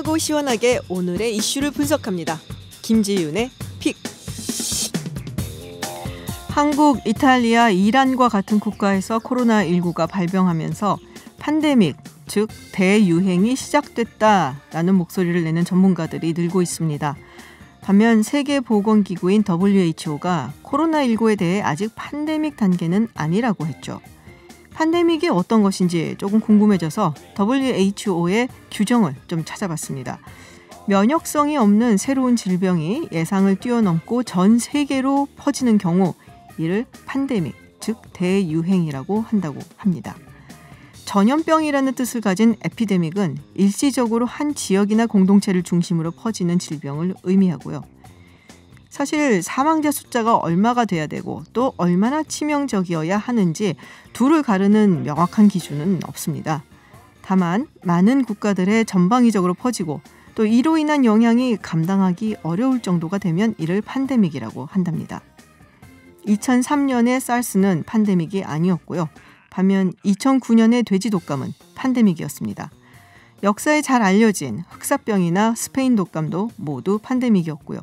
시원하고 시원하게 오늘의 이슈를 분석합니다. 김지윤의 픽. 한국, 이탈리아, 이란과 같은 국가에서 코로나19가 발병하면서 판데믹, 즉 대유행이 시작됐다라는 목소리를 내는 전문가들이 늘고 있습니다. 반면 세계보건기구인 WHO가 코로나19에 대해 아직 판데믹 단계는 아니라고 했죠. 팬데믹이 어떤 것인지 조금 궁금해져서 WHO의 규정을 좀 찾아봤습니다. 면역성이 없는 새로운 질병이 예상을 뛰어넘고 전 세계로 퍼지는 경우 이를 팬데믹, 즉 대유행이라고 한다고 합니다. 전염병이라는 뜻을 가진 에피데믹은 일시적으로 한 지역이나 공동체를 중심으로 퍼지는 질병을 의미하고요. 사실 사망자 숫자가 얼마가 돼야 되고 또 얼마나 치명적이어야 하는지 둘을 가르는 명확한 기준은 없습니다. 다만 많은 국가들의 전방위적으로 퍼지고 또 이로 인한 영향이 감당하기 어려울 정도가 되면 이를 판데믹이라고 한답니다. 2003년의 사스는 판데믹이 아니었고요. 반면 2009년의 돼지 독감은 판데믹이었습니다. 역사에 잘 알려진 흑사병이나 스페인 독감도 모두 판데믹이었고요.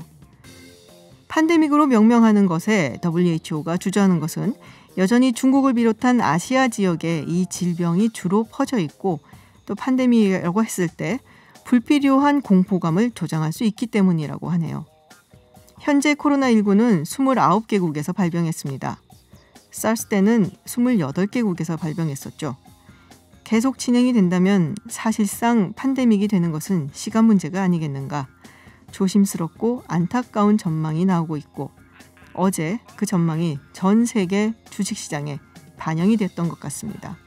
판데믹으로 명명하는 것에 WHO가 주저하는 것은 여전히 중국을 비롯한 아시아 지역에 이 질병이 주로 퍼져 있고 또판데믹이라고 했을 때 불필요한 공포감을 조장할 수 있기 때문이라고 하네요. 현재 코로나19는 29개국에서 발병했습니다. s 스 때는 28개국에서 발병했었죠. 계속 진행이 된다면 사실상 판데믹이 되는 것은 시간 문제가 아니겠는가. 조심스럽고 안타까운 전망이 나오고 있고 어제 그 전망이 전 세계 주식시장에 반영이 됐던 것 같습니다.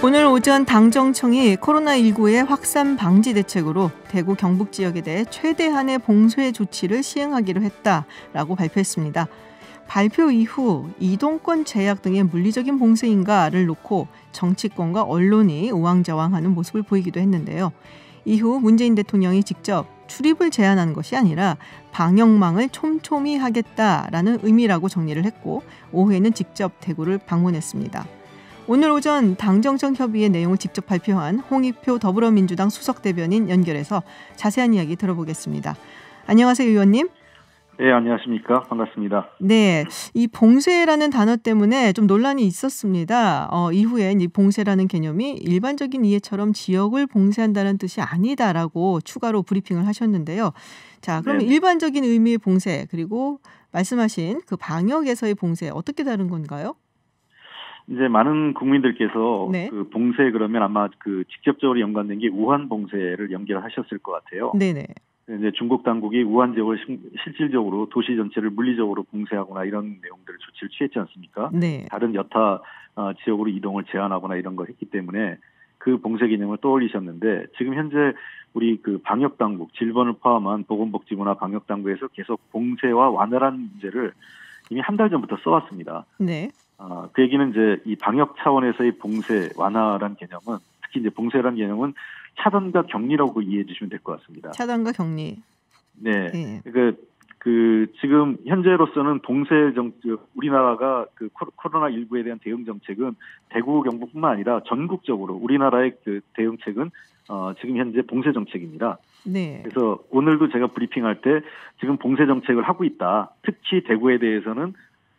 오늘 오전 당정청이 코로나19의 확산 방지 대책으로 대구 경북 지역에 대해 최대한의 봉쇄 조치를 시행하기로 했다라고 발표했습니다. 발표 이후 이동권 제약 등의 물리적인 봉쇄인가를 놓고 정치권과 언론이 우왕좌왕하는 모습을 보이기도 했는데요. 이후 문재인 대통령이 직접 출입을 제한한 것이 아니라 방역망을 촘촘히 하겠다라는 의미라고 정리를 했고 오후에는 직접 대구를 방문했습니다. 오늘 오전 당정청 협의의 내용을 직접 발표한 홍익표 더불어민주당 수석 대변인 연결해서 자세한 이야기 들어보겠습니다. 안녕하세요, 의원님. 네, 안녕하십니까. 반갑습니다. 네, 이 봉쇄라는 단어 때문에 좀 논란이 있었습니다. 어, 이후에이 봉쇄라는 개념이 일반적인 이해처럼 지역을 봉쇄한다는 뜻이 아니다라고 추가로 브리핑을 하셨는데요. 자, 그럼 네. 일반적인 의미의 봉쇄 그리고 말씀하신 그 방역에서의 봉쇄 어떻게 다른 건가요? 이제 많은 국민들께서 네. 그 봉쇄 그러면 아마 그 직접적으로 연관된 게 우한 봉쇄를 연결하셨을 것 같아요. 네네. 이제 중국 당국이 우한지역을 실질적으로 도시 전체를 물리적으로 봉쇄하거나 이런 내용들을 조치를 취했지 않습니까? 네. 다른 여타 어, 지역으로 이동을 제한하거나 이런 걸 했기 때문에 그 봉쇄 기능을 떠올리셨는데 지금 현재 우리 그 방역 당국 질본을 포함한 보건복지부나 방역 당국에서 계속 봉쇄와 완화란 문제를 이미 한 달 전부터 써왔습니다. 네. 아, 그 얘기는 이제 이 방역 차원에서의 봉쇄 완화란 개념은 특히 이제 봉쇄란 개념은 차단과 격리라고 이해해 주시면 될 것 같습니다. 차단과 격리. 네. 네. 예. 그그 지금 현재로서는 동세 정책 그 우리나라가 그 코로나 19에 대한 대응 정책은 대구 경북뿐만 아니라 전국적으로 우리나라의 그 대응책은 어 지금 현재 봉쇄 정책입니다. 네. 그래서 오늘도 제가 브리핑할 때 지금 봉쇄 정책을 하고 있다. 특히 대구에 대해서는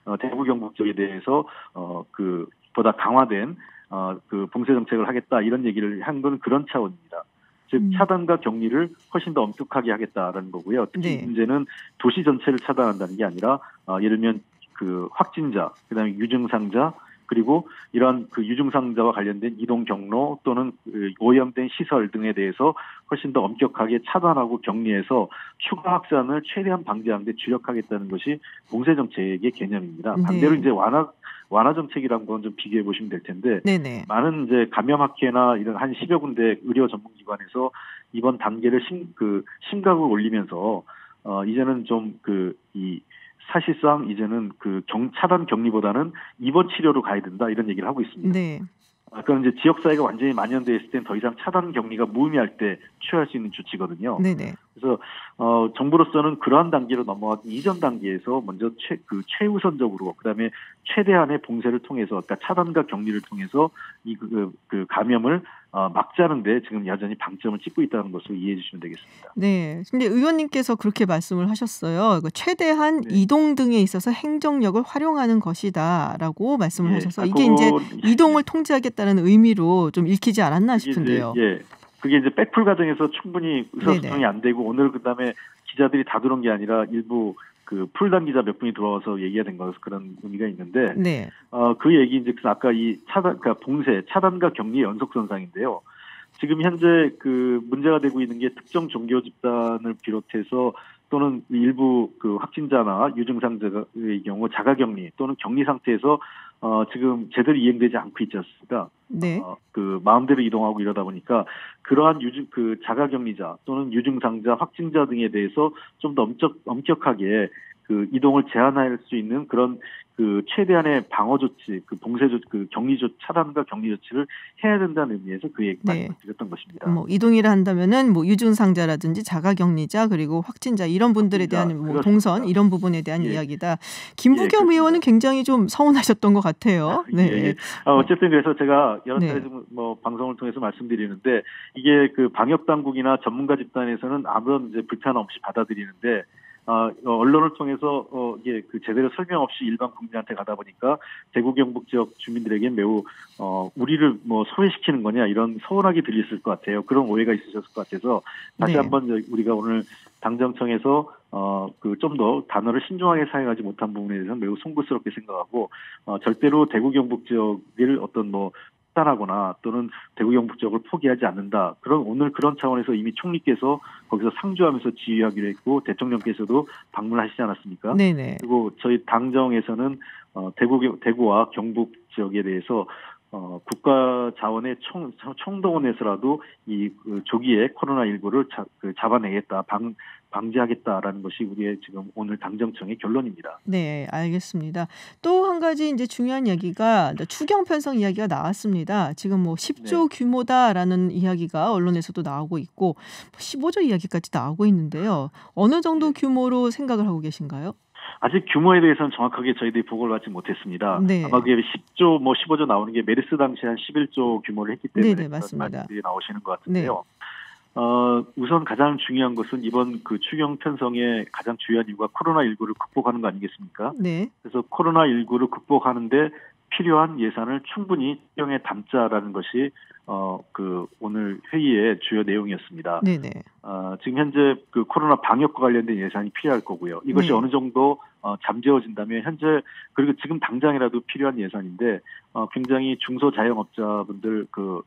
어 대구 경북 쪽에 대해서 어 그 보다 강화된 어, 그 봉쇄 정책을 하겠다 이런 얘기를 한 건 그런 차원입니다. 즉 음. 차단과 격리를 훨씬 더 엄격하게 하겠다라는 거고요. 특히 네. 문제는 도시 전체를 차단한다는 게 아니라 어, 예를 들면 그 확진자, 그다음에 유증상자, 그리고 이러한그 유증상자와 관련된 이동 경로 또는 그 오염된 시설 등에 대해서 훨씬 더 엄격하게 차단하고 격리해서 추가 확산을 최대한 방지하는 데 주력하겠다는 것이 봉쇄 정책의 개념입니다. 네. 반대로 이제 완화 완화 정책이란 건좀 비교해 보시면 될 텐데 네네. 많은 이제 감염 학회나 이런 한 10여 군데 의료 전문 기관에서 이번 단계를 심, 그 심각을 올리면서 어 이제는 좀그이 사실상 이제는 그 경, 차단 격리보다는 입원 치료로 가야 된다 이런 얘기를 하고 있습니다. 네. 아까 이제 지역 사회가 완전히 만연돼 있을 땐 더 이상 차단 격리가 무의미할 때 취할 수 있는 조치거든요. 네네. 그래서 어, 정부로서는 그러한 단계로 넘어가기 이전 단계에서 먼저 최, 그 최우선적으로 그다음에 최대한의 봉쇄를 통해서 그러니까 차단과 격리를 통해서 이그그 그, 그 감염을 어, 막자는데 지금 여전히 방점을 찍고 있다는 것을 이해해 주시면 되겠습니다. 네. 근데 의원님께서 그렇게 말씀을 하셨어요. 그 최대한 네. 이동 등에 있어서 행정력을 활용하는 것이다라고 말씀을 네. 하셔서 아, 이게 이제 예. 이동을 통제하겠다는 의미로 좀 읽히지 않았나 싶은데요. 예. 그게 이제 백풀 과정에서 충분히 의사소통이 안 되고 오늘 그다음에 기자들이 다 들어온 게 아니라 일부 그 풀단 기자 몇 분이 들어와서 얘기가 된 거라서 그런 의미가 있는데 네. 어그 얘기 이제 아까 이 차단 그러니까 봉쇄 차단과 격리 연속선상인데요. 지금 현재 그 문제가 되고 있는 게 특정 종교 집단을 비롯해서 또는 일부 그 확진자나 유증상자의 경우 자가격리 또는 격리 상태에서 어, 지금 제대로 이행되지 않고 있지 않습니까? 네. 어, 그 마음대로 이동하고 이러다 보니까 그러한 유증 그 자가격리자 또는 유증상자 확진자 등에 대해서 좀 더 엄격 엄격하게 그 이동을 제한할 수 있는 그런 그 최대한의 방어 조치, 그 봉쇄 조치, 그 격리 조치, 차단과 격리 조치를 해야 된다는 의미에서 그 얘기 많이 네. 드렸던 것입니다. 뭐 이동이라 한다면은 뭐 유증 상자라든지 자가 격리자 그리고 확진자 이런 분들에 대한 뭐 동선 이런 부분에 대한 예. 이야기다. 김부겸 예, 의원은 굉장히 좀 서운하셨던 것 같아요. 아, 네. 예, 예. 아, 어쨌든 그래서 제가 여러 네. 차례 네. 뭐 방송을 통해서 말씀드리는데 이게 그 방역 당국이나 전문가 집단에서는 아무런 이제 불편 없이 받아들이는데 아, 어, 언론을 통해서 어, 예, 그 제대로 설명 없이 일반 국민한테 가다 보니까 대구 경북 지역 주민들에게 매우 어, 우리를 뭐 소외시키는 거냐 이런 서운하게 들렸을 것 같아요. 그런 오해가 있으셨을 것 같아서 다시 네. 한번 우리가 오늘 당정청에서 어, 그좀 더 단어를 신중하게 사용하지 못한 부분에 대해서는 매우 송구스럽게 생각하고 어, 절대로 대구 경북 지역을 어떤 뭐 학살하거나 또는 대구 경북지역을 포기하지 않는다. 그런 오늘 그런 차원에서 이미 총리께서 거기서 상주하면서 지휘하기로 했고 대통령께서도 방문하시지 않았습니까? 네네. 그리고 저희 당정에서는 어, 대구 대구와 경북 지역에 대해서 어, 국가 자원의 총, 총동원해서라도 이그 조기에 코로나19를 그 잡아내겠다, 방, 방지하겠다라는 것이 우리의 지금 오늘 당정청의 결론입니다. 네, 알겠습니다. 또 한 가지 이제 중요한 이야기가 추경 편성 이야기가 나왔습니다. 지금 뭐 10조 네. 규모다라는 이야기가 언론에서도 나오고 있고 15조 이야기까지 나오고 있는데요. 어느 정도 네. 규모로 생각을 하고 계신가요? 아직 규모에 대해서는 정확하게 저희들이 보고를 받지 못했습니다. 네. 아마 그게 10조, 뭐 15조 나오는 게 메르스 당시 한 11조 규모를 했기 때문에 네, 네, 맞습니다. 나오시는 것 네. 같은데요. 네. 어, 우선 가장 중요한 것은 이번 그 추경 편성의 가장 중요한 이유가 코로나19를 극복하는 거 아니겠습니까? 네. 그래서 코로나19를 극복하는데 필요한 예산을 충분히 추경에 담자라는 것이 어, 그 오늘 회의의 주요 내용이었습니다. 네네. 네. 어, 지금 현재 그 코로나 방역과 관련된 예산이 필요할 거고요. 이것이 네. 어느 정도 어, 잠재워진다면 현재 그리고 지금 당장이라도 필요한 예산인데 어, 굉장히 중소자영업자분들 그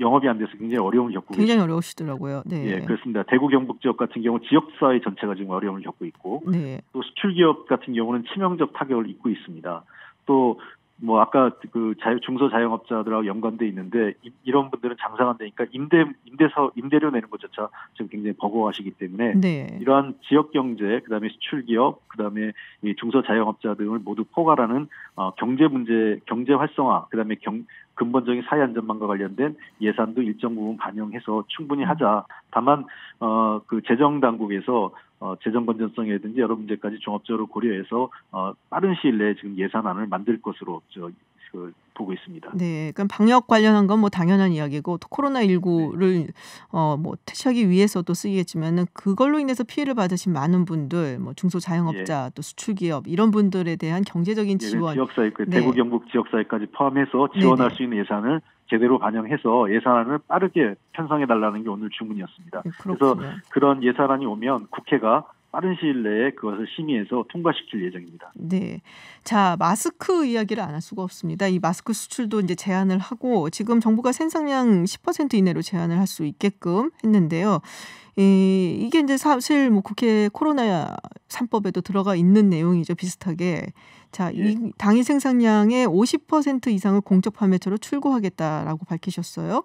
영업이 안 돼서 굉장히 어려움을 겪고 굉장히 있습니 어려우시더라고요. 네. 예, 그렇습니다. 대구 경북 지역 같은 경우 지역 사회 전체가 지금 어려움을 겪고 있고 네. 또 수출 기업 같은 경우는 치명적 타격을 입고 있습니다. 또 뭐 아까 그 자유, 중소 자영업자들하고 연관돼 있는데 이, 이런 분들은 장사가 안 되니까 임대 임대서 임대료 내는 것조차 지금 굉장히 버거워하시기 때문에 네. 이러한 지역 경제 그다음에 수출 기업 그다음에 이 중소 자영업자 등을 모두 포괄하는 어, 경제 문제 경제 활성화 그다음에 경 근본적인 사회 안전망과 관련된 예산도 일정 부분 반영해서 충분히 음. 하자. 다만 어, 그 재정 당국에서 어, 재정 건전성이라든지 여러 문제까지 종합적으로 고려해서 어, 빠른 시일 내에 지금 예산안을 만들 것으로 저 그걸 보고 있습니다. 네, 그럼 그러니까 방역 관련한 건 뭐 당연한 이야기고 코로나 19를 네. 어뭐 퇴치하기 위해서도 쓰이겠지만은 그걸로 인해서 피해를 받으신 많은 분들, 뭐 중소자영업자, 예. 또 수출기업 이런 분들에 대한 경제적인 예, 그 지원, 지역사회 그 네. 대구 경북 지역사회까지 포함해서 네, 지원할 네네. 수 있는 예산을 제대로 반영해서 예산안을 빠르게 편성해 달라는 게 오늘 주문이었습니다. 네, 그래서 그런 예산안이 오면 국회가 빠른 시일 내에 그것을 심의해서 통과시킬 예정입니다. 네. 자, 마스크 이야기를 안 할 수가 없습니다. 이 마스크 수출도 이제 제한을 하고 지금 정부가 생산량 10% 이내로 제한을 할 수 있게끔 했는데요. 이, 이게 이제 사실 뭐 국회 코로나 3법에도 들어가 있는 내용이죠. 비슷하게. 자, 예. 이 당일 생산량의 50% 이상을 공적 판매처로 출고하겠다라고 밝히셨어요.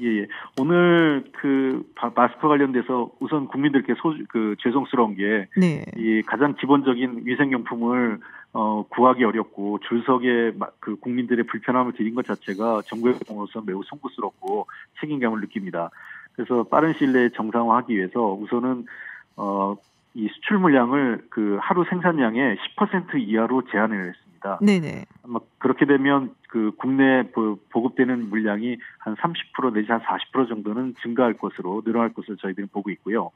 예, 예. 오늘 그 마스크 관련돼서 우선 국민들께 소, 그 죄송스러운 게, 네. 이 가장 기본적인 위생용품을 어, 구하기 어렵고 줄석에 그 국민들의 불편함을 드린 것 자체가 정부의 경우로서 매우 송구스럽고 책임감을 느낍니다. 그래서 빠른 시일 내에 정상화하기 위해서 우선은 어, 이 수출 물량을 그 하루 생산량의 10% 이하로 제한을 했습니다. 네네. 아마 그렇게 되면 그 국내 보급되는 물량이 한 30% 내지 한 40% 정도는 증가할 것으로 늘어날 것으로 저희들은 보고 있고요.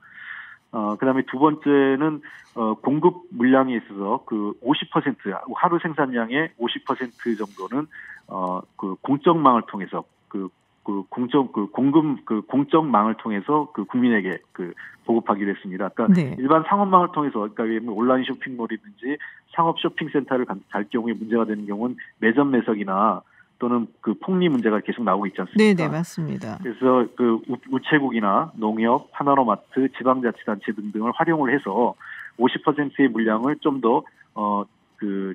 어, 그 다음에 두 번째는, 어, 공급 물량에 있어서 그 50%, 하루 생산량의 50% 정도는, 어, 그 공적망을 통해서 그그 공적 그 공급 그 공적망을 통해서 그 국민에게 그 보급하기로 했습니다. 그러니까 네. 일반 상업망을 통해서 그러니까 뭐 온라인 쇼핑몰이든지 상업 쇼핑센터를 갈 경우에 문제가 되는 경우는 매점 매석이나 또는 그 폭리 문제가 계속 나오고 있지 않습니까? 네, 네 맞습니다. 그래서 그 우체국이나 농협, 하나로마트 지방자치단체 등등을 활용을 해서 50%의 물량을 좀 더 어그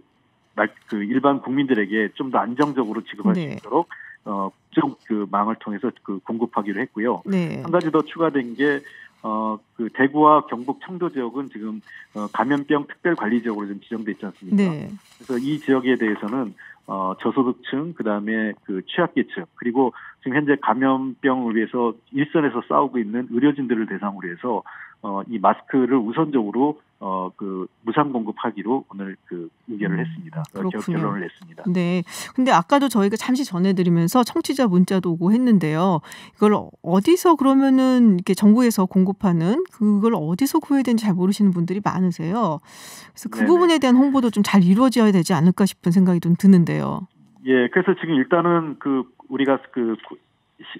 그 일반 국민들에게 좀 더 안정적으로 지급할 네. 수 있도록 어, 국적 그 망을 통해서 그 공급하기로 했고요. 네. 한 가지 더 추가된 게 어, 그 대구와 경북 청도 지역은 지금 어, 감염병 특별 관리 지역으로 좀 지정돼 있지 않습니까? 네. 그래서 이 지역에 대해서는 어, 저소득층, 그 다음에 그 취약계층, 그리고 지금 현재 감염병을 위해서 일선에서 싸우고 있는 의료진들을 대상으로 해서 어, 이 마스크를 우선적으로 어, 그 무상 공급하기로 오늘 그 의결을 음, 했습니다. 그렇군요. 결론을 냈습니다. 네. 근데 아까도 저희가 잠시 전해드리면서 청취자 문자도 오고 했는데요. 이걸 어디서 그러면은 이렇게 정부에서 공급하는 그걸 어디서 구해야 되는지 잘 모르시는 분들이 많으세요. 그래서 그 네네. 부분에 대한 홍보도 좀 잘 이루어져야 되지 않을까 싶은 생각이 좀 드는데요. 예. 그래서 지금 일단은 그 우리가 그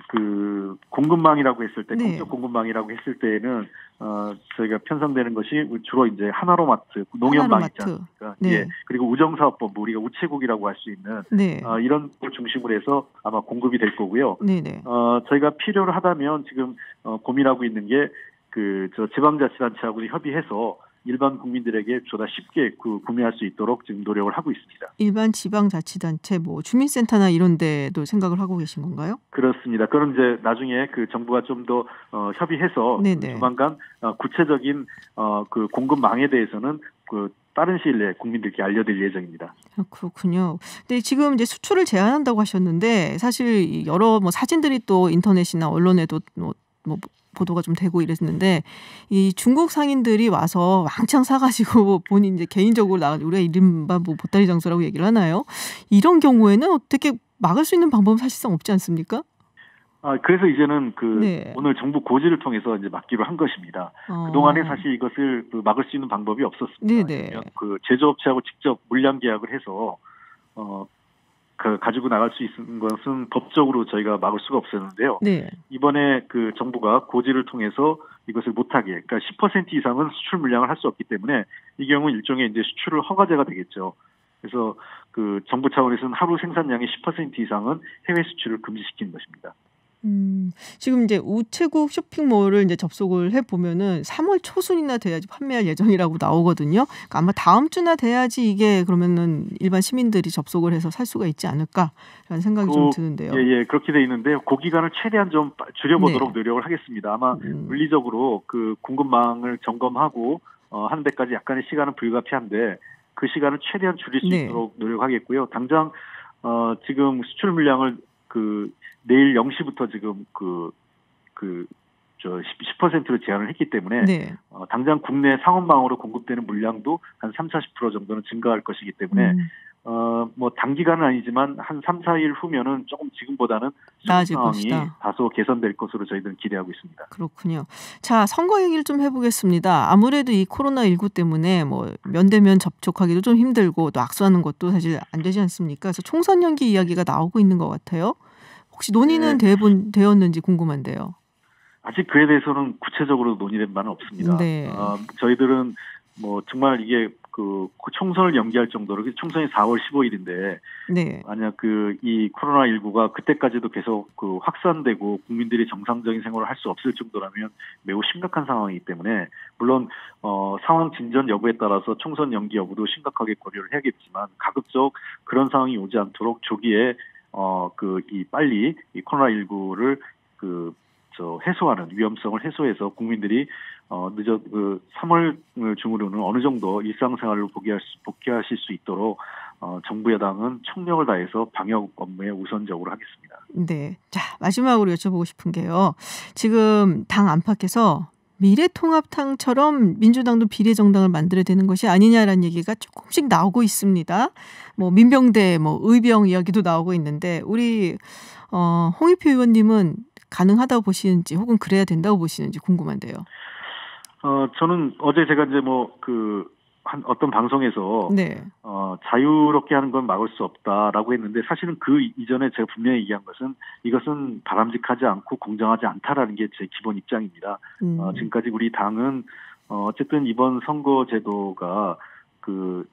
그 공급망이라고 했을 때 네. 공적 공급망이라고 했을 때에는 어 저희가 편성되는 것이 주로 이제 하나로마트 농협망 하나로 있지 않습 네. 예. 그리고 우정사업본부 뭐 우리가 우체국이라고 할 수 있는 네. 어, 이런 걸 중심으로 해서 아마 공급이 될 거고요. 네네. 네. 어 저희가 필요를 하다면 지금 어 고민하고 있는 게그저 지방자치단체하고 협의해서 일반 국민들에게 보다 쉽게 그 구매할 수 있도록 지금 노력을 하고 있습니다. 일반 지방자치단체 뭐 주민센터나 이런 데도 생각을 하고 계신 건가요? 그렇습니다. 그럼 이제 나중에 그 정부가 좀더 어, 협의해서 네네. 네. 조만간 어, 구체적인 어, 그 공급망에 대해서는 그 빠른 시일 내에 국민들께 알려드릴 예정입니다. 아, 그렇군요. 근데 지금 이제 수출을 제한한다고 하셨는데 사실 여러 뭐 사진들이 또 인터넷이나 언론에도 뭐, 뭐 보도가 좀 되고 이랬는데 이 중국 상인들이 와서 왕창 사가지고 본인 이제 개인적으로 나가 우리가 이른바 뭐 보따리 장소라고 얘기를 하나요? 이런 경우에는 어떻게 막을 수 있는 방법은 사실상 없지 않습니까? 아 그래서 이제는 그 네. 오늘 정부 고지를 통해서 이제 막기로 한 것입니다. 어. 그 동안에 사실 이것을 그 막을 수 있는 방법이 없었습니다. 네네. 네. 그 제조업체하고 직접 물량 계약을 해서 어그 가지고 나갈 수 있는 것은 법적으로 저희가 막을 수가 없었는데요. 네. 이번에 그 정부가 고지를 통해서 이것을 못하게, 그러니까 10% 이상은 수출 물량을 할 수 없기 때문에 이 경우는 일종의 이제 수출을 허가제가 되겠죠. 그래서 그 정부 차원에서는 하루 생산량의 10% 이상은 해외 수출을 금지시키는 것입니다. 음, 지금 이제 우체국 쇼핑몰을 이제 접속을 해 보면은 3월 초순이나 돼야지 판매할 예정이라고 나오거든요. 그러니까 아마 다음 주나 돼야지 이게 그러면은 일반 시민들이 접속을 해서 살 수가 있지 않을까라는 생각이 그, 좀 드는데요. 예, 예, 그렇게 돼 있는데요. 그 기간을 최대한 좀 줄여보도록 네. 노력을 하겠습니다. 아마 음. 물리적으로 그 공급망을 점검하고 어, 하는 데까지 약간의 시간은 불가피한데 그 시간을 최대한 줄일 수 네. 있도록 노력하겠고요. 당장 어, 지금 수출 물량을 그 내일 0시부터 지금 그 그 저 10%로 제한을 했기 때문에 네. 어, 당장 국내 상업망으로 공급되는 물량도 한 3, 40% 정도는 증가할 것이기 때문에 음. 어, 뭐 단기간은 아니지만 한 3, 4일 후면은 조금 지금보다는 나아질 상황이 것이다. 다소 개선될 것으로 저희들은 기대하고 있습니다. 그렇군요. 자, 선거 얘기를 좀 해보겠습니다. 아무래도 이 코로나19 때문에 뭐 면대면 접촉하기도 좀 힘들고 또 악수하는 것도 사실 안 되지 않습니까? 그래서 총선 연기 이야기가 나오고 있는 것 같아요. 혹시 논의는 네. 대본 되었는지 궁금한데요. 아직 그에 대해서는 구체적으로 논의된 바는 없습니다. 네. 어, 저희들은 뭐 정말 이게 그 총선을 연기할 정도로 총선이 4월 15일인데 네. 만약 그 이 코로나 19가 그때까지도 계속 그 확산되고 국민들이 정상적인 생활을 할 수 없을 정도라면 매우 심각한 상황이기 때문에 물론 어 상황 진전 여부에 따라서 총선 연기 여부도 심각하게 고려를 해야겠지만 가급적 그런 상황이 오지 않도록 조기에 어그이 빨리 이 코로나 19를 그저 해소하는 위험성을 해소해서 국민들이 어, 늦어, 그 3월 어, 중으로는 어느 정도 일상생활로 복귀할 수, 수 있도록 어, 정부 여당은 총력을 다해서 방역 업무에 우선적으로 하겠습니다. 네. 자, 마지막으로 여쭤보고 싶은 게요. 지금 당 안팎에서 미래통합당처럼 민주당도 비례정당을 만들어야 되는 것이 아니냐라는 얘기가 조금씩 나오고 있습니다. 뭐 민병대, 뭐 의병 이야기도 나오고 있는데 우리 어, 홍익표 의원님은 가능하다고 보시는지 혹은 그래야 된다고 보시는지 궁금한데요. 어, 저는 어제 제가 이제 뭐 그 한 어떤 방송에서 네. 어, 자유롭게 하는 건 막을 수 없다라고 했는데 사실은 그 이전에 제가 분명히 얘기한 것은 이것은 바람직하지 않고 공정하지 않다라는 게 제 기본 입장입니다. 음. 어, 지금까지 우리 당은 어, 어쨌든 이번 선거제도가 그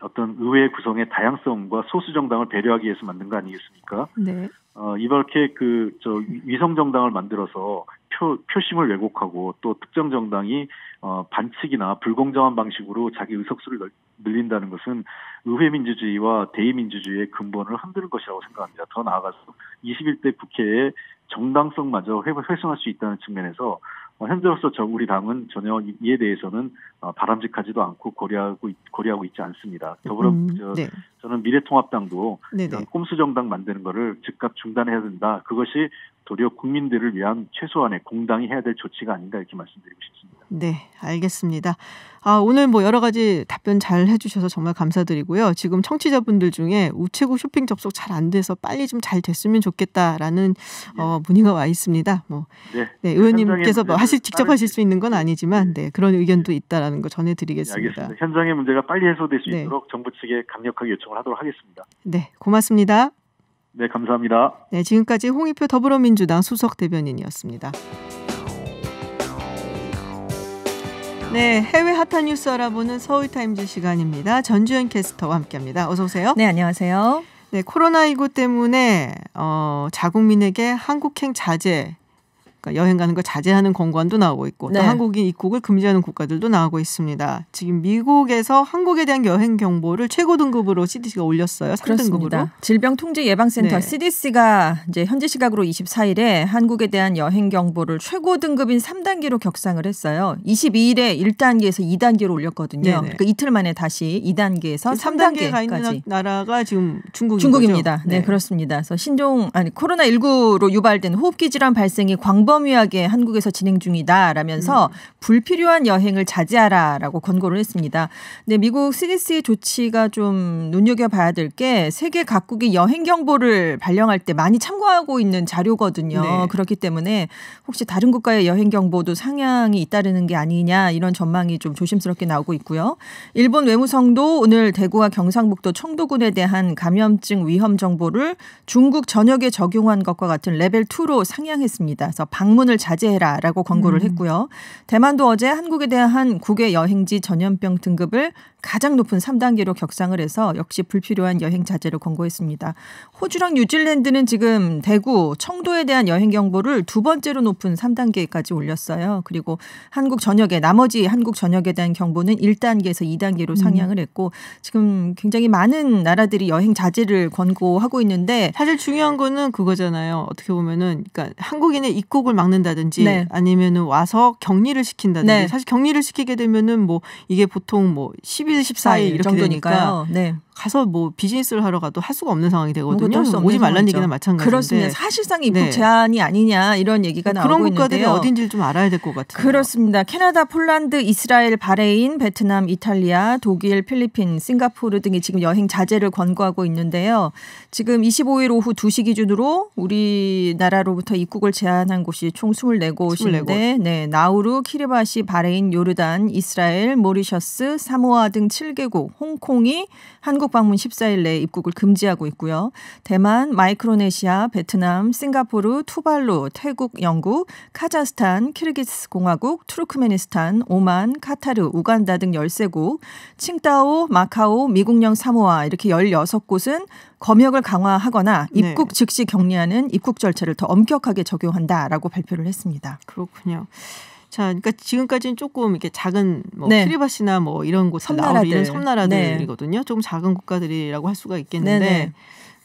어떤 의회 구성의 다양성과 소수 정당을 배려하기 위해서 만든 거 아니겠습니까? 네. 어, 이렇게 그 저 위성 정당을 만들어서 표, 표심을 왜곡하고 또 특정 정당이 어, 반칙이나 불공정한 방식으로 자기 의석수를 넓, 늘린다는 것은 의회 민주주의와 대의 민주주의의 근본을 흔드는 것이라고 생각합니다. 더 나아가서 21대 국회의 정당성마저 훼손할 수 있다는 측면에서 어, 현재로서 저 우리 당은 전혀 이에 대해서는 어, 바람직하지도 않고 고려하고 고려하고 있지 않습니다. 더불어 음, 저, 네. 저는 미래통합당도 어, 꼼수 정당 만드는 것을 즉각 중단해야 된다. 그것이 도리어 국민들을 위한 최소한의 공당이 해야 될 조치가 아닌가 이렇게 말씀드리고 싶습니다. 네, 알겠습니다. 아, 오늘 뭐 여러 가지 답변 잘 해주셔서 정말 감사드리고요. 지금 청취자분들 중에 우체국 쇼핑 접속 잘 안 돼서 빨리 좀 잘 됐으면 좋겠다라는 네. 어, 예. 문의가 와 있습니다. 뭐 네, 네 의원님께서 뭐 하실 직접 하실 수 있는 건 예. 아니지만 네 그런 의견도 예. 있다라는 거 전해드리겠습니다. 네, 현장의 문제가 빨리 해소될 수 네. 있도록 정부 측에 강력하게 요청을 하도록 하겠습니다. 네, 고맙습니다. 네, 감사합니다. 네, 지금까지 홍익표 더불어민주당 수석 대변인이었습니다. 네, 해외 핫한 뉴스 알아보는 서울타임즈 시간입니다. 전주현 캐스터와 함께합니다. 어서 오세요. 네, 안녕하세요. 네, 코로나19 때문에 어, 자국민에게 한국행 자제 그러니까 여행 가는 걸 자제하는 권고안도 나오고 있고 네. 또 한국인 입국을 금지하는 국가들도 나오고 있습니다. 지금 미국에서 한국에 대한 여행 경보를 최고 등급으로 CDC가 올렸어요. 3등급으로. 질병통제예방센터 네. CDC가 이제 현지 시각으로 24일에 한국에 대한 여행 경보를 최고 등급인 3단계로 격상을 했어요. 22일에 1단계에서 2단계로 올렸거든요. 그러니까 이틀 만에 다시 2단계에서 3단계까지 그 나라가 지금 중국인 중국입니다. 네. 네. 그렇습니다. 그래서 신종 아니 코로나 19로 유발된 호흡기 질환 발생이 광범 무범위하게 한국에서 진행 중이다 라면서 음. 불필요한 여행을 자제하라라고 권고를 했습니다. 근 미국 CDC의 조치가 좀 눈여겨 봐야 될 게 세계 각국이 여행 경보를 발령할 때 많이 참고하고 있는 자료거든요. 네. 그렇기 때문에 혹시 다른 국가의 여행 경보도 상향이 잇따르는 게 아니냐 이런 전망이 좀 조심스럽게 나오고 있고요. 일본 외무성도 오늘 대구와 경상북도 청도군에 대한 감염증 위험 정보를 중국 전역에 적용한 것과 같은 레벨 2로 상향했습니다. 그래서 방문을 자제해라라고 권고를 음. 했고요. 대만도 어제 한국에 대한 국외 여행지 전염병 등급을 가장 높은 3단계로 격상을 해서 역시 불필요한 여행 자제를 권고했습니다. 호주랑 뉴질랜드는 지금 대구, 청도에 대한 여행 경보를 두 번째로 높은 3단계까지 올렸어요. 그리고 한국 전역에 나머지 한국 전역에 대한 경보는 1단계에서 2단계로 음. 상향을 했고 지금 굉장히 많은 나라들이 여행 자제를 권고하고 있는데 사실 중요한 거는 그거잖아요. 어떻게 보면은 그러니까 한국인의 입국을 출국을 막는다든지 네. 아니면은 와서 격리를 시킨다든지 네. 사실 격리를 시키게 되면은 뭐 이게 보통 뭐 10일, 14일, 14일 이렇게 정도니까요. 되니까 네. 가서 뭐 비즈니스를 하러 가도 할 수가 없는 상황이 되거든요. 뭐 없 오지 말란 얘기나 마찬가지인데. 그렇습니다. 사실상 입국 네. 제한이 아니냐 이런 얘기가 나오고 그런 국가들이 어딘지를 좀 알아야 될 것 같아요. 그렇습니다. 캐나다, 폴란드, 이스라엘, 바레인, 베트남, 이탈리아, 독일, 필리핀, 싱가포르 등이 지금 여행 자제를 권고하고 있는데요. 지금 25일 오후 2시 기준으로 우리나라로부터 입국을 제한한 곳이 총 24곳인데 네, 나우루, 키리바시, 바레인, 요르단, 이스라엘, 모리셔스, 사모아 등 7개국, 홍콩이 한국 한국 방문 14일 내에 입국을 금지하고 있고요. 대만, 마이크로네시아, 베트남, 싱가포르, 투발루, 태국, 영국, 카자흐스탄, 키르기스 공화국, 투르크메니스탄, 오만, 카타르, 우간다 등 13곳, 칭다오, 마카오, 미국령 사모아 이렇게 16곳은 검역을 강화하거나 네. 입국 즉시 격리하는 입국 절차를 더 엄격하게 적용한다라고 발표를 했습니다. 그렇군요. 자, 그러니까 지금까지는 조금 이렇게 작은 뭐 네. 키리바시나 뭐 이런 곳 섬나라들 이런 섬나라들이거든요. 네. 조금 작은 국가들이라고 할 수가 있겠는데 네네. 네.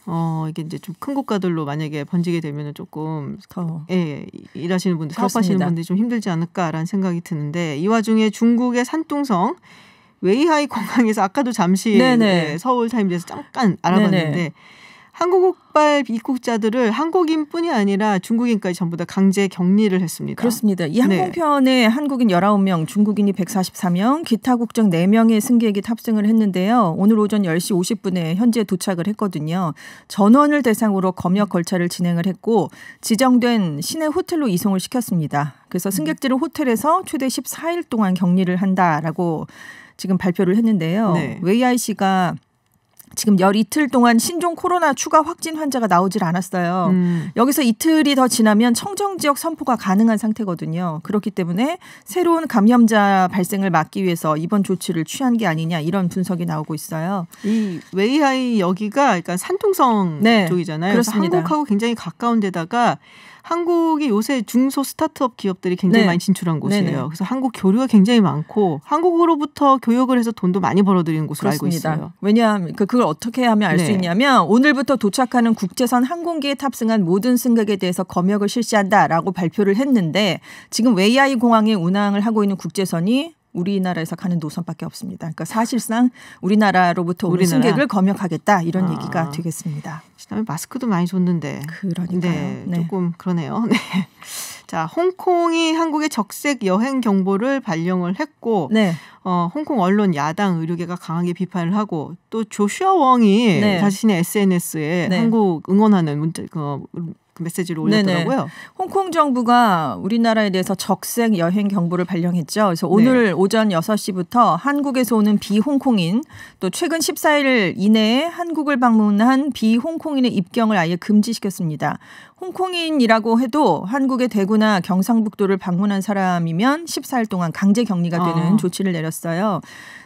어 이게 이제 좀 큰 국가들로 만약에 번지게 되면은 조금 어. 예 일하시는 분들 사업하시는 분들이 좀 힘들지 않을까라는 생각이 드는데 이 와중에 중국의 산둥성 웨이하이 공항에서 아까도 잠시 네, 네. 서울 타임즈에서 잠깐 알아봤는데 네네. 네. 한국발 입국자들을 한국인뿐이 아니라 중국인까지 전부 다 강제 격리를 했습니다. 그렇습니다. 이 항공편에 네. 한국인 19명, 중국인이 144명, 기타 국적 4명의 승객이 탑승을 했는데요. 오늘 오전 10시 50분에 현지에 도착을 했거든요. 전원을 대상으로 검역 절차를 진행을 했고 지정된 시내 호텔로 이송을 시켰습니다. 그래서 음. 승객들을 호텔에서 최대 14일 동안 격리를 한다라고 지금 발표를 했는데요. 네. 웨이아가 지금 열 이틀 동안 신종 코로나 추가 확진 환자가 나오질 않았어요. 음. 여기서 이틀이 더 지나면 청정 지역 선포가 가능한 상태거든요. 그렇기 때문에 새로운 감염자 발생을 막기 위해서 이번 조치를 취한 게 아니냐 이런 분석이 나오고 있어요. 이 웨이하이 여기가 그러니까 산통성 네. 쪽이잖아요. 그렇습니다. 한국하고 굉장히 가까운 데다가 한국이 요새 중소 스타트업 기업들이 굉장히 네. 많이 진출한 곳이에요. 네네. 그래서 한국 교류가 굉장히 많고 한국으로부터 교육을 해서 돈도 많이 벌어들이는 곳으로 그렇습니다. 알고 있어요. 왜냐하면 그, 그걸 어떻게 하면 알수 네. 있냐면 오늘부터 도착하는 국제선 항공기에 탑승한 모든 승객에 대해서 검역을 실시한다라고 발표를 했는데 지금 웨이아이 공항에 운항을 하고 있는 국제선이 우리나라에서 가는 노선밖에 없습니다. 그러니까 사실상 우리나라로부터 우리 나라 승객을 검역하겠다 이런 아. 얘기가 되겠습니다. 그다음에 마스크도 많이 줬는데 그러니까 네, 조금 그러네요. 네. 자, 홍콩이 한국의 적색 여행 경보를 발령을 했고 네. 어, 홍콩 언론 야당 의료계가 강하게 비판을 하고 또 조슈아 왕이 네. 자신의 SNS에 네. 한국 응원하는 문자 그, 그 메시지를 올렸더라고요. 네네. 홍콩 정부가 우리나라에 대해서 적색 여행 경보를 발령했죠. 그래서 오늘 네. 오전 6시부터 한국에서 오는 비홍콩인 또 최근 14일 이내에 한국을 방문한 비홍콩인의 입경을 아예 금지시켰습니다. 홍콩인이라고 해도 한국의 대구나 경상북도를 방문한 사람이면 14일 동안 강제 격리가 되는 아. 조치를 내렸습니다. 들어어요